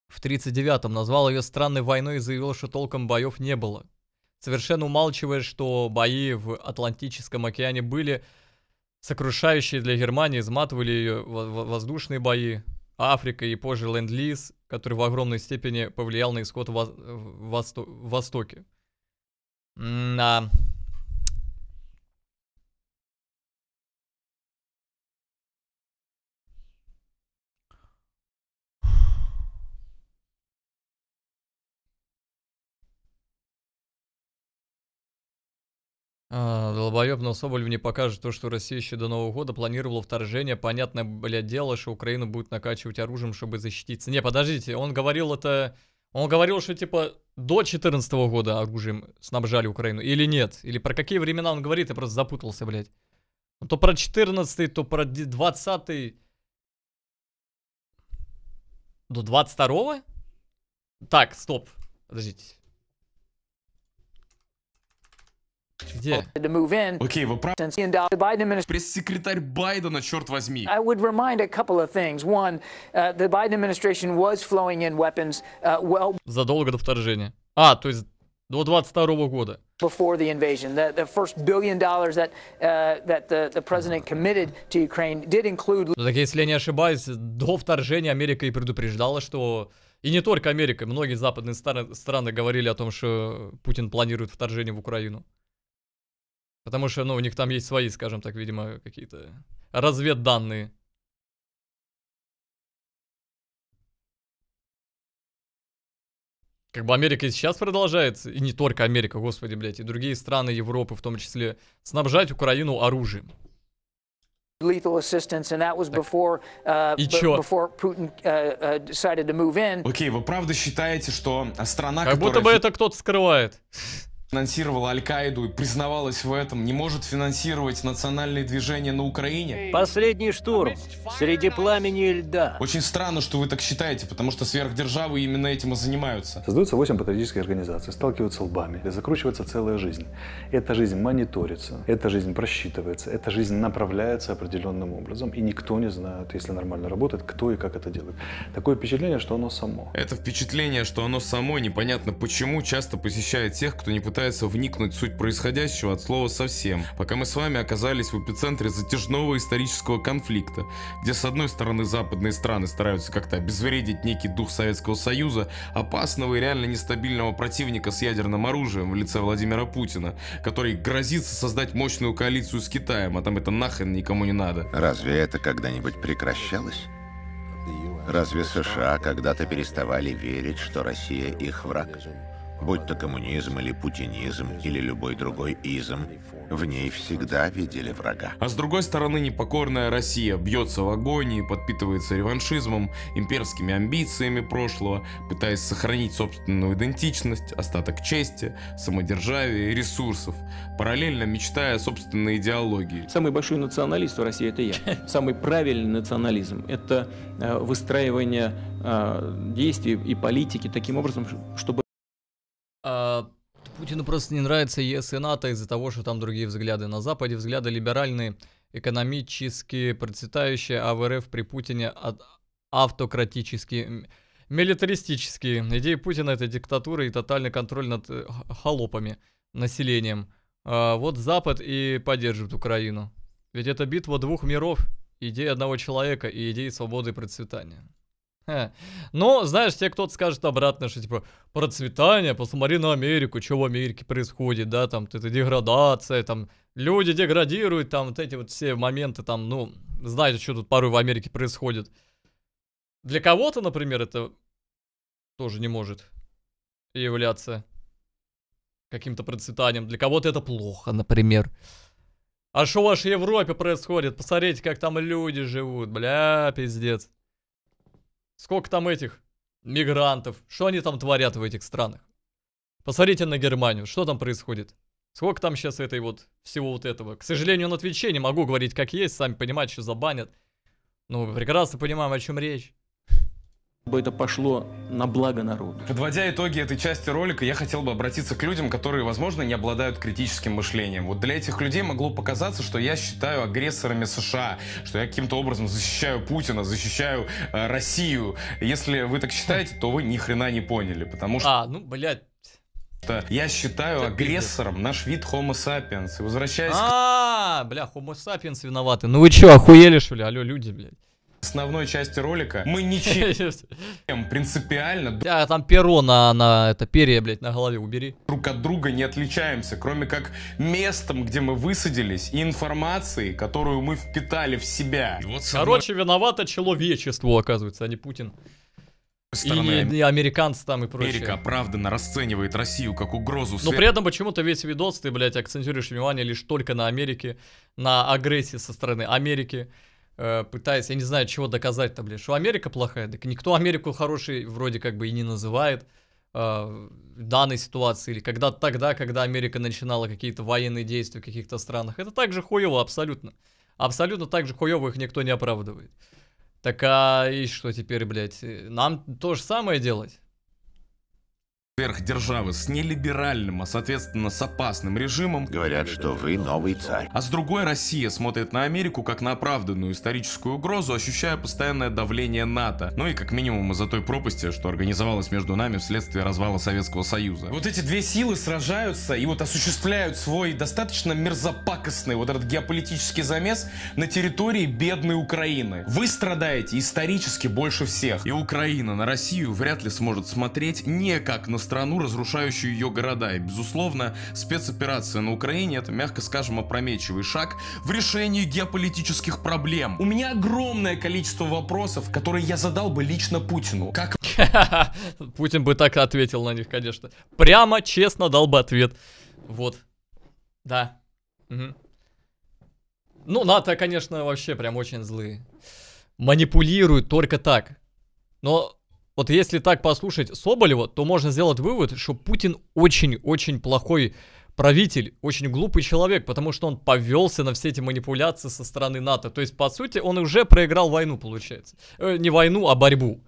Speaker 1: В 39-м назвал ее странной войной и заявил, что толком боев не было. Совершенно умалчивая, что бои в Атлантическом океане были сокрушающие для Германии, изматывали ее воздушные бои, Африка и позже Ленд-Лиз, который в огромной степени повлиял на исход в Восто Востоке. Да. А, долбоеб, но Соболь не покажет то, что Россия еще до Нового года планировала вторжение. Понятное, блядь, дело, что Украину будет накачивать оружием, чтобы защититься. Не, подождите, он говорил это... Он говорил, что типа до 2014 -го года оружием снабжали Украину. Или нет? Или про какие времена он говорит? Я просто запутался, блядь. Ну, то про 14 то про 20 -й... До 22 -го? Так, стоп. Подождите.
Speaker 6: Где? Oh, Окей, вы правы. Пресс-секретарь Байдена, черт возьми.
Speaker 5: I would remind a couple of things. One, uh, the Biden administration was flowing in weapons uh, well...
Speaker 1: Задолго до вторжения. А, то есть до 22 -го года.
Speaker 5: Before the invasion, the, the first billion dollars that uh, that the, the president committed to Ukraine did include.
Speaker 1: Так если я не ошибаюсь, до вторжения Америка и предупреждала, что и не только Америка, многие западные страны говорили о том, что Путин планирует вторжение в Украину. Потому что, ну, у них там есть свои, скажем так, видимо, какие-то разведданные. Как бы Америка и сейчас продолжает, и не только Америка, господи, блядь, и другие страны Европы в том числе, снабжать Украину оружием.
Speaker 5: lethal assistance, and that was before uh, before Putin uh, uh, decided to move in.
Speaker 1: Окей, okay, вы правда
Speaker 6: считаете, что страна, как которая... будто бы это кто-то скрывает? финансировала Аль-Каиду и признавалась в этом, не может финансировать национальные движения на Украине? Последний штурм среди пламени и льда. Очень странно, что вы так считаете, потому что сверхдержавы именно этим и
Speaker 4: занимаются. Создаются 8 патриотических организаций, сталкиваются лбами, закручивается целая жизнь. Эта жизнь мониторится, эта жизнь просчитывается, эта жизнь направляется определенным образом, и никто не знает, если нормально работает, кто и как это делает. Такое впечатление, что оно само.
Speaker 6: Это впечатление, что оно само, непонятно почему, часто посещает тех, кто не пытается пытается вникнуть в суть происходящего от слова совсем, пока мы с вами оказались в эпицентре затяжного исторического конфликта, где с одной стороны западные страны стараются как-то обезвредить некий дух Советского Союза, опасного и реально нестабильного противника с ядерным оружием в лице Владимира Путина, который грозится создать мощную коалицию с Китаем, а там это нахрен никому не надо.
Speaker 3: Разве это когда-нибудь прекращалось? Разве США когда-то переставали верить, что Россия их враг? будь то коммунизм или путинизм или любой другой изм, в ней всегда видели врага.
Speaker 6: А с другой стороны, непокорная Россия бьется в агонии, подпитывается реваншизмом, имперскими амбициями прошлого, пытаясь сохранить собственную идентичность, остаток чести, самодержавие, и ресурсов, параллельно мечтая о собственной идеологии. Самый большой националист в России – это я. Самый правильный
Speaker 7: национализм – это э, выстраивание э, действий и политики таким образом, чтобы
Speaker 1: Путину просто не нравится ЕС и НАТО из-за того, что там другие взгляды. На Западе взгляды либеральные, экономически процветающие, а в РФ при Путине от автократические, милитаристические. Идея Путина – это диктатура и тотальный контроль над э, холопами, населением. А вот Запад и поддерживает Украину. Ведь это битва двух миров, идея одного человека и идеи свободы и процветания. Но, знаешь, те, кто-то скажет обратно, что, типа, процветание, посмотри на Америку, что в Америке происходит, да, там, это деградация, там, люди деградируют, там, вот эти вот все моменты, там, ну, знаете, что тут порой в Америке происходит. Для кого-то, например, это тоже не может являться каким-то процветанием. Для кого-то это плохо, например. А что в вашей Европе происходит? Посмотрите, как там люди живут, бля, пиздец. Сколько там этих мигрантов? Что они там творят в этих странах? Посмотрите на Германию, что там происходит? Сколько там сейчас этой вот, всего вот этого? К сожалению, на Твиче не могу говорить как есть, сами понимать, что забанят. Ну, прекрасно понимаем, о чем речь
Speaker 7: чтобы это пошло на благо народу.
Speaker 6: Подводя итоги этой части ролика, я хотел бы обратиться к людям, которые, возможно, не обладают критическим мышлением. Вот для этих людей могло показаться, что я считаю агрессорами США, что я каким-то образом защищаю Путина, защищаю э, Россию. Если вы так считаете, то вы ни хрена не поняли, потому что... А, ну, блядь. Я считаю агрессором наш вид Homo
Speaker 1: sapiens. И возвращаясь к... А, бля, Homo sapiens виноваты. Ну вы чё, охуели, что ли? Алло, люди, блядь основной части ролика мы ничем принципиально... Да, там
Speaker 6: перо на, на это перья, блядь, на голове убери. Друг от друга не отличаемся, кроме как местом, где мы высадились, и информацией, которую мы впитали в себя. вот Короче,
Speaker 1: одной... виновато человечество, оказывается, а не Путин стороны. И, и американцы там и прочее. Америка оправданно расценивает Россию как угрозу. Но при этом почему-то весь видос ты, блядь, акцентируешь внимание лишь только на Америке, на агрессии со стороны Америки. Э, пытаясь, я не знаю, чего доказать там, блядь, что Америка плохая, так никто Америку хорошей вроде как бы и не называет э, данной ситуации, или когда тогда, когда Америка начинала какие-то военные действия в каких-то странах, это также хуево абсолютно. Абсолютно так же хуево их никто не оправдывает. Так а и что теперь, блядь, нам то же самое делать?
Speaker 6: сверхдержавы с нелиберальным, а соответственно с опасным режимом. Говорят,
Speaker 3: что вы новый царь.
Speaker 6: А с другой Россия смотрит на Америку как на оправданную историческую угрозу, ощущая постоянное давление НАТО. Ну и как минимум из-за той пропасти, что организовалась между нами вследствие развала Советского Союза. Вот эти две силы сражаются и вот осуществляют свой достаточно мерзопакостный вот этот геополитический замес на территории бедной Украины. Вы страдаете исторически больше всех. И Украина на Россию вряд ли сможет смотреть не как на страну, разрушающую ее города. И, безусловно, спецоперация на Украине это, мягко скажем, опрометчивый шаг в решении геополитических проблем. У меня огромное
Speaker 1: количество вопросов, которые я задал бы лично Путину. Как... Путин бы так ответил на них, конечно. Прямо честно дал бы ответ. Вот. Да. Ну, НАТО, конечно, вообще прям очень злые. Манипулируют только так. Но вот если так послушать Соболева, то можно сделать вывод, что Путин очень-очень плохой правитель, очень глупый человек, потому что он повелся на все эти манипуляции со стороны НАТО. То есть, по сути, он уже проиграл войну, получается. Э, не войну, а борьбу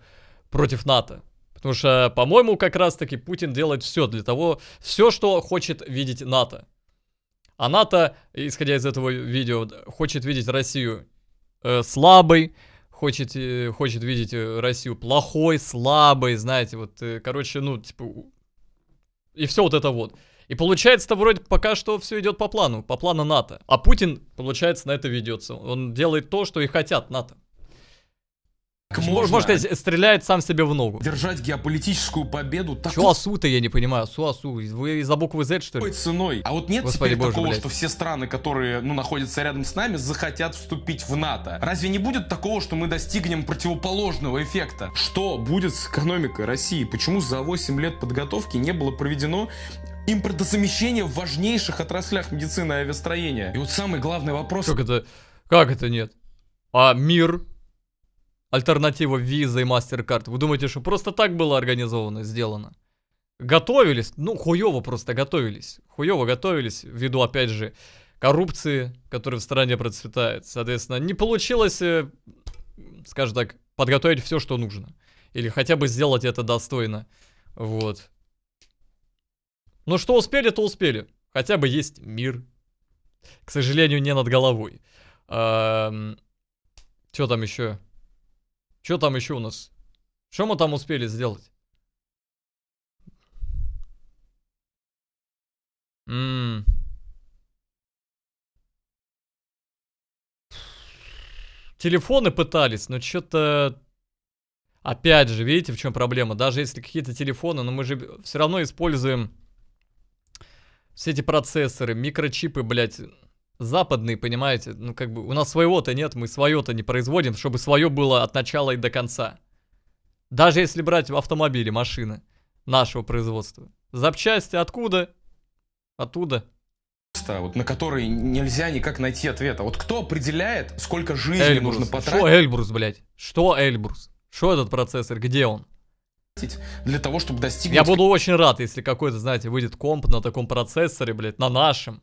Speaker 1: против НАТО. Потому что, по-моему, как раз-таки Путин делает все для того, все, что хочет видеть НАТО. А НАТО, исходя из этого видео, хочет видеть Россию э, слабой, хочет, э, хочет видеть э, Россию плохой, слабой, знаете, вот, э, короче, ну, типа, и все вот это вот. И получается-то вроде пока что все идет по плану, по плану НАТО. А Путин, получается, на это ведется. Он делает то, что и хотят НАТО.
Speaker 2: Можно, можно сказать,
Speaker 1: стреляет сам себе в ногу. Держать геополитическую победу. Так... Чё асу-то, я не понимаю, асу-асу. Вы из-за буквы Z, что ли? ценой? А вот нет Господи теперь Боже, такого, блядь. что
Speaker 6: все страны, которые ну, находятся рядом с нами, захотят вступить в НАТО. Разве не будет такого, что мы достигнем противоположного эффекта? Что будет с экономикой России? Почему за 8 лет подготовки не было проведено импортозамещение в важнейших отраслях медицины
Speaker 1: и авиастроения? И вот самый главный вопрос... Как это... Как это нет? А мир, альтернатива Visa и MasterCard. Вы думаете, что просто так было организовано, сделано? Готовились, ну хуёво просто готовились, хуёво готовились, ввиду, опять же, коррупции, которая в стране процветает. Соответственно, не получилось, э, скажем так, подготовить все, что нужно. Или хотя бы сделать это достойно. Вот. Но что успели, то успели. Хотя бы есть мир. К сожалению, не над головой. Что там еще? Что там еще у нас? Что мы там успели сделать? Ммм... Телефоны пытались, но что-то... Опять же, видите, в чем проблема? Даже если какие-то телефоны, но мы же все равно используем все эти процессоры, микрочипы, блядь западный, понимаете? Ну, как бы у нас своего-то нет, мы свое-то не производим, чтобы свое было от начала и до конца. Даже если брать автомобили, машины нашего производства. Запчасти откуда? Оттуда. Вот,
Speaker 6: на который нельзя никак найти ответа. Вот кто определяет, сколько жизни Эльбрус. нужно потратить? Что Эльбрус,
Speaker 1: блядь? Что Эльбрус? Что этот процессор? Где он? Для того, чтобы достигнуть... Я буду очень рад, если какой-то, знаете, выйдет комп на таком процессоре, блядь, на нашем.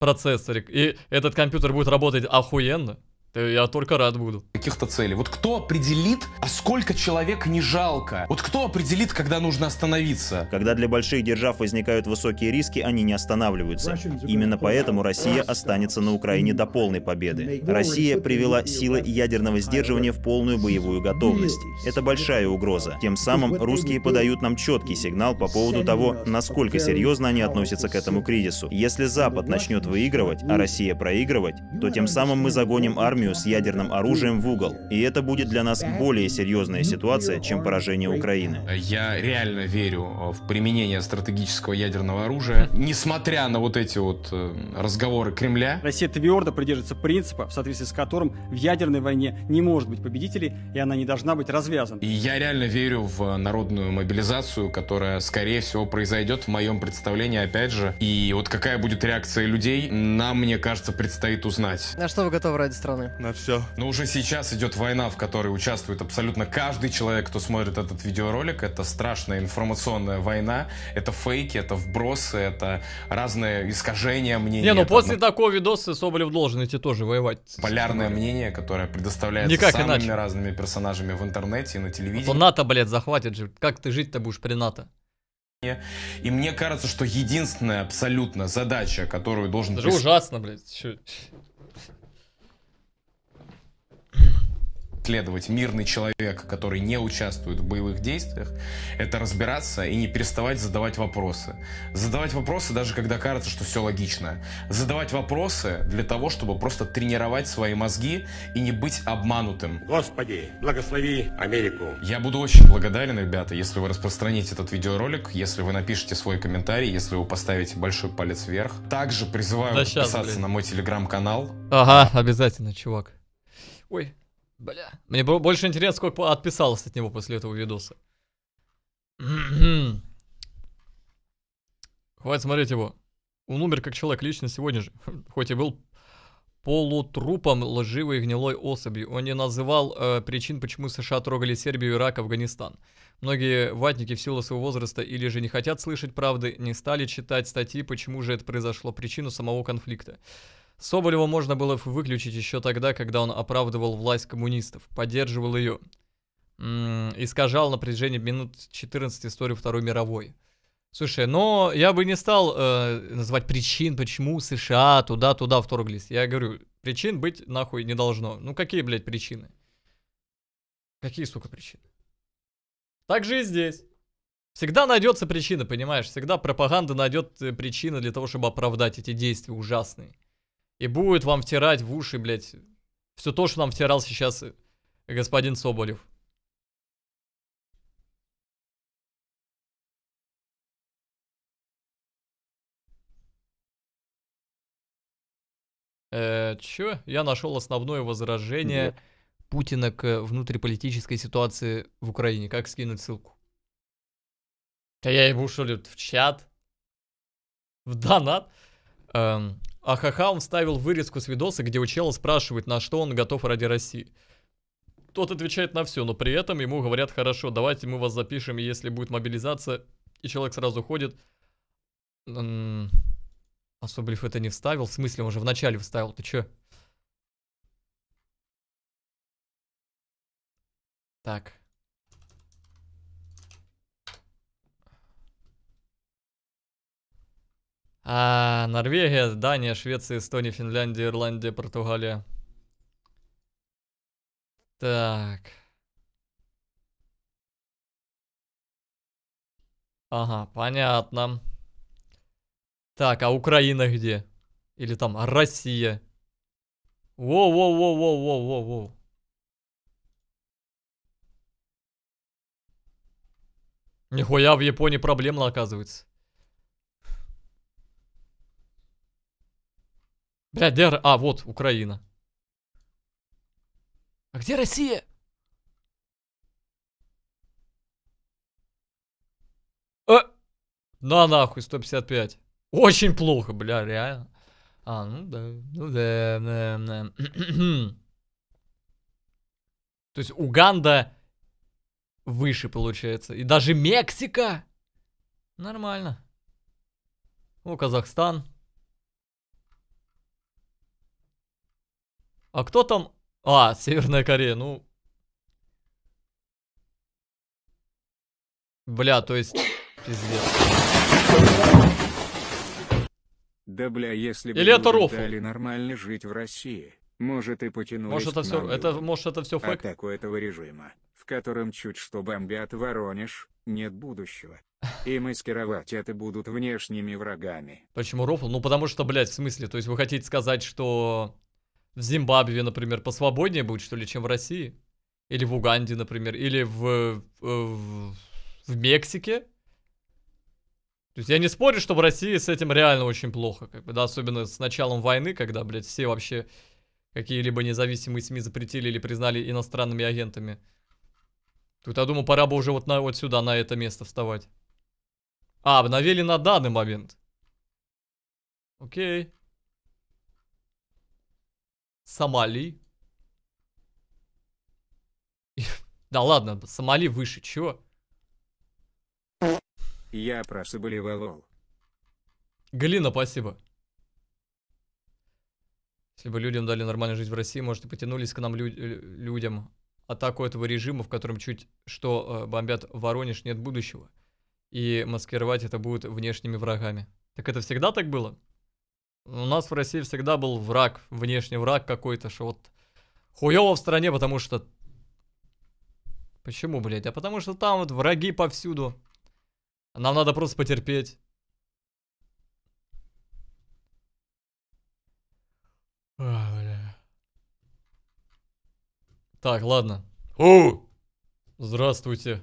Speaker 1: Процессорик И этот компьютер будет работать охуенно. Я только рад буду. Каких-то целей. Вот кто определит, а сколько человек не жалко? Вот кто определит, когда нужно
Speaker 4: остановиться? Когда для больших держав возникают высокие риски, они не останавливаются. Именно поэтому Россия останется на Украине до полной победы. Россия привела силы ядерного сдерживания в полную боевую готовность. Это большая угроза. Тем самым русские подают нам четкий сигнал по поводу того, насколько серьезно они относятся к этому кризису. Если Запад начнет выигрывать, а Россия проигрывать, то тем самым мы загоним армию армию с ядерным оружием в угол. И это будет для нас более серьезная ситуация, чем поражение Украины.
Speaker 6: Я реально верю э, в применение стратегического ядерного оружия, несмотря на вот эти вот э, разговоры Кремля. Россия твердо придерживается принципа, в соответствии с которым в ядерной войне
Speaker 7: не может быть победителей, и она не должна быть развязана.
Speaker 6: И я реально верю в народную мобилизацию, которая, скорее всего, произойдет в моем представлении, опять же. И вот какая будет реакция людей, нам, мне кажется, предстоит узнать.
Speaker 3: На что вы готовы ради страны? готовы
Speaker 6: на все. Но ну, уже сейчас идет война, в которой участвует абсолютно каждый человек, кто смотрит этот видеоролик. Это страшная информационная война. Это фейки, это вбросы, это разные искажения мнений. Не, ну после одно...
Speaker 1: такого видоса Соболев должен идти тоже воевать. Полярное
Speaker 6: мнение, которое предоставляется Никак самыми иначе. разными персонажами в интернете и на а телевидении. Вот он
Speaker 1: НАТО, блядь, захватит же. Как ты жить-то будешь при НАТО?
Speaker 6: И мне кажется, что единственная абсолютно задача, которую должен... Это же прис... ужасно, блядь. следовать мирный человек, который не участвует в боевых действиях, это разбираться и не переставать задавать вопросы. Задавать вопросы, даже когда кажется, что все логично. Задавать вопросы для того, чтобы просто тренировать свои мозги и не быть обманутым.
Speaker 3: Господи, благослови Америку.
Speaker 6: Я буду очень благодарен, ребята, если вы распространите этот видеоролик, если вы напишите свой комментарий, если вы поставите большой палец вверх.
Speaker 1: Также призываю да подписаться блин. на мой телеграм-канал. Ага, обязательно, чувак. Ой, Бля. Мне больше интересно, сколько отписалось от него после этого видоса. Хватит смотреть его. Он умер как человек лично сегодня же. Хоть и был полутрупом лживой гнилой особью. Он не называл э, причин, почему США трогали Сербию, Ирак, Афганистан. Многие ватники в силу своего возраста или же не хотят слышать правды, не стали читать статьи, почему же это произошло, причину самого конфликта. Соболева можно было выключить еще тогда, когда он оправдывал власть коммунистов, поддерживал ее. М -м, искажал напряжение минут 14 историю Второй мировой. Слушай, но я бы не стал э, называть причин, почему США туда-туда вторглись. Я говорю, причин быть нахуй не должно. Ну какие, блядь, причины? Какие, сука, причины? Так же и здесь. Всегда найдется причина, понимаешь? Всегда пропаганда найдет э, причину для того, чтобы оправдать эти действия ужасные и будет вам втирать в уши, блядь, все то, что нам втирал сейчас господин Соболев. Э, чё? Я нашел основное возражение да. Путина к внутриполитической ситуации в Украине. Как скинуть ссылку? А я его что ли, в чат? В донат? Эм, Ахаха, он вставил вырезку с видоса, где у чела спрашивают, на что он готов ради России. Тот отвечает на все, но при этом ему говорят, хорошо, давайте мы вас запишем, и если будет мобилизация, и человек сразу ходит, А Соболев это не вставил? В смысле, он же вначале вставил, ты че? Так. А, Норвегия, Дания, Швеция, Эстония, Финляндия, Ирландия, Португалия. Так. Ага, понятно. Так, а Украина где? Или там Россия? Воу-воу-воу-воу-воу-воу-воу. Нихуя в Японии проблемно оказывается. Бля, ДР... А, вот, Украина. А где Россия? А... На нахуй, 155. Очень плохо, бля, реально. А, ну да, ну да, да, да. То есть Уганда выше получается. И даже Мексика. Нормально. О, Казахстан. А кто там? А, Северная Корея, ну... Бля, то есть...
Speaker 3: Пиздец. Да бля, если бы Или это рофл? дали нормально жить в России, может и потянулись может это все, это Может это все фэк? Атаку этого режима, в котором чуть что бомбят Воронеж, нет будущего. И маскировать это будут внешними врагами.
Speaker 1: Почему рофл? Ну потому что, блядь, в смысле, то есть вы хотите сказать, что в Зимбабве, например, посвободнее будет, что ли, чем в России? Или в Уганде, например, или в, э, в, в Мексике? То есть я не спорю, что в России с этим реально очень плохо, как бы, да, особенно с началом войны, когда, блядь, все вообще какие-либо независимые СМИ запретили или признали иностранными агентами. Тут, я думаю, пора бы уже вот, на, вот сюда, на это место вставать. А, обновили на данный момент. Окей. Сомали. Да ладно, Сомали выше, чего?
Speaker 3: Я прособолевал.
Speaker 1: Галина, спасибо. Если бы людям дали нормальную жизнь в России, может и потянулись к нам лю людям. Атаку этого режима, в котором чуть что э, бомбят Воронеж, нет будущего. И маскировать это будут внешними врагами. Так это всегда так было? у нас в России всегда был враг, внешний враг какой-то, что вот хуёво в стране, потому что... Почему, блядь? А потому что там вот враги повсюду. Нам надо просто потерпеть. А, бля. Так, ладно. О! Здравствуйте.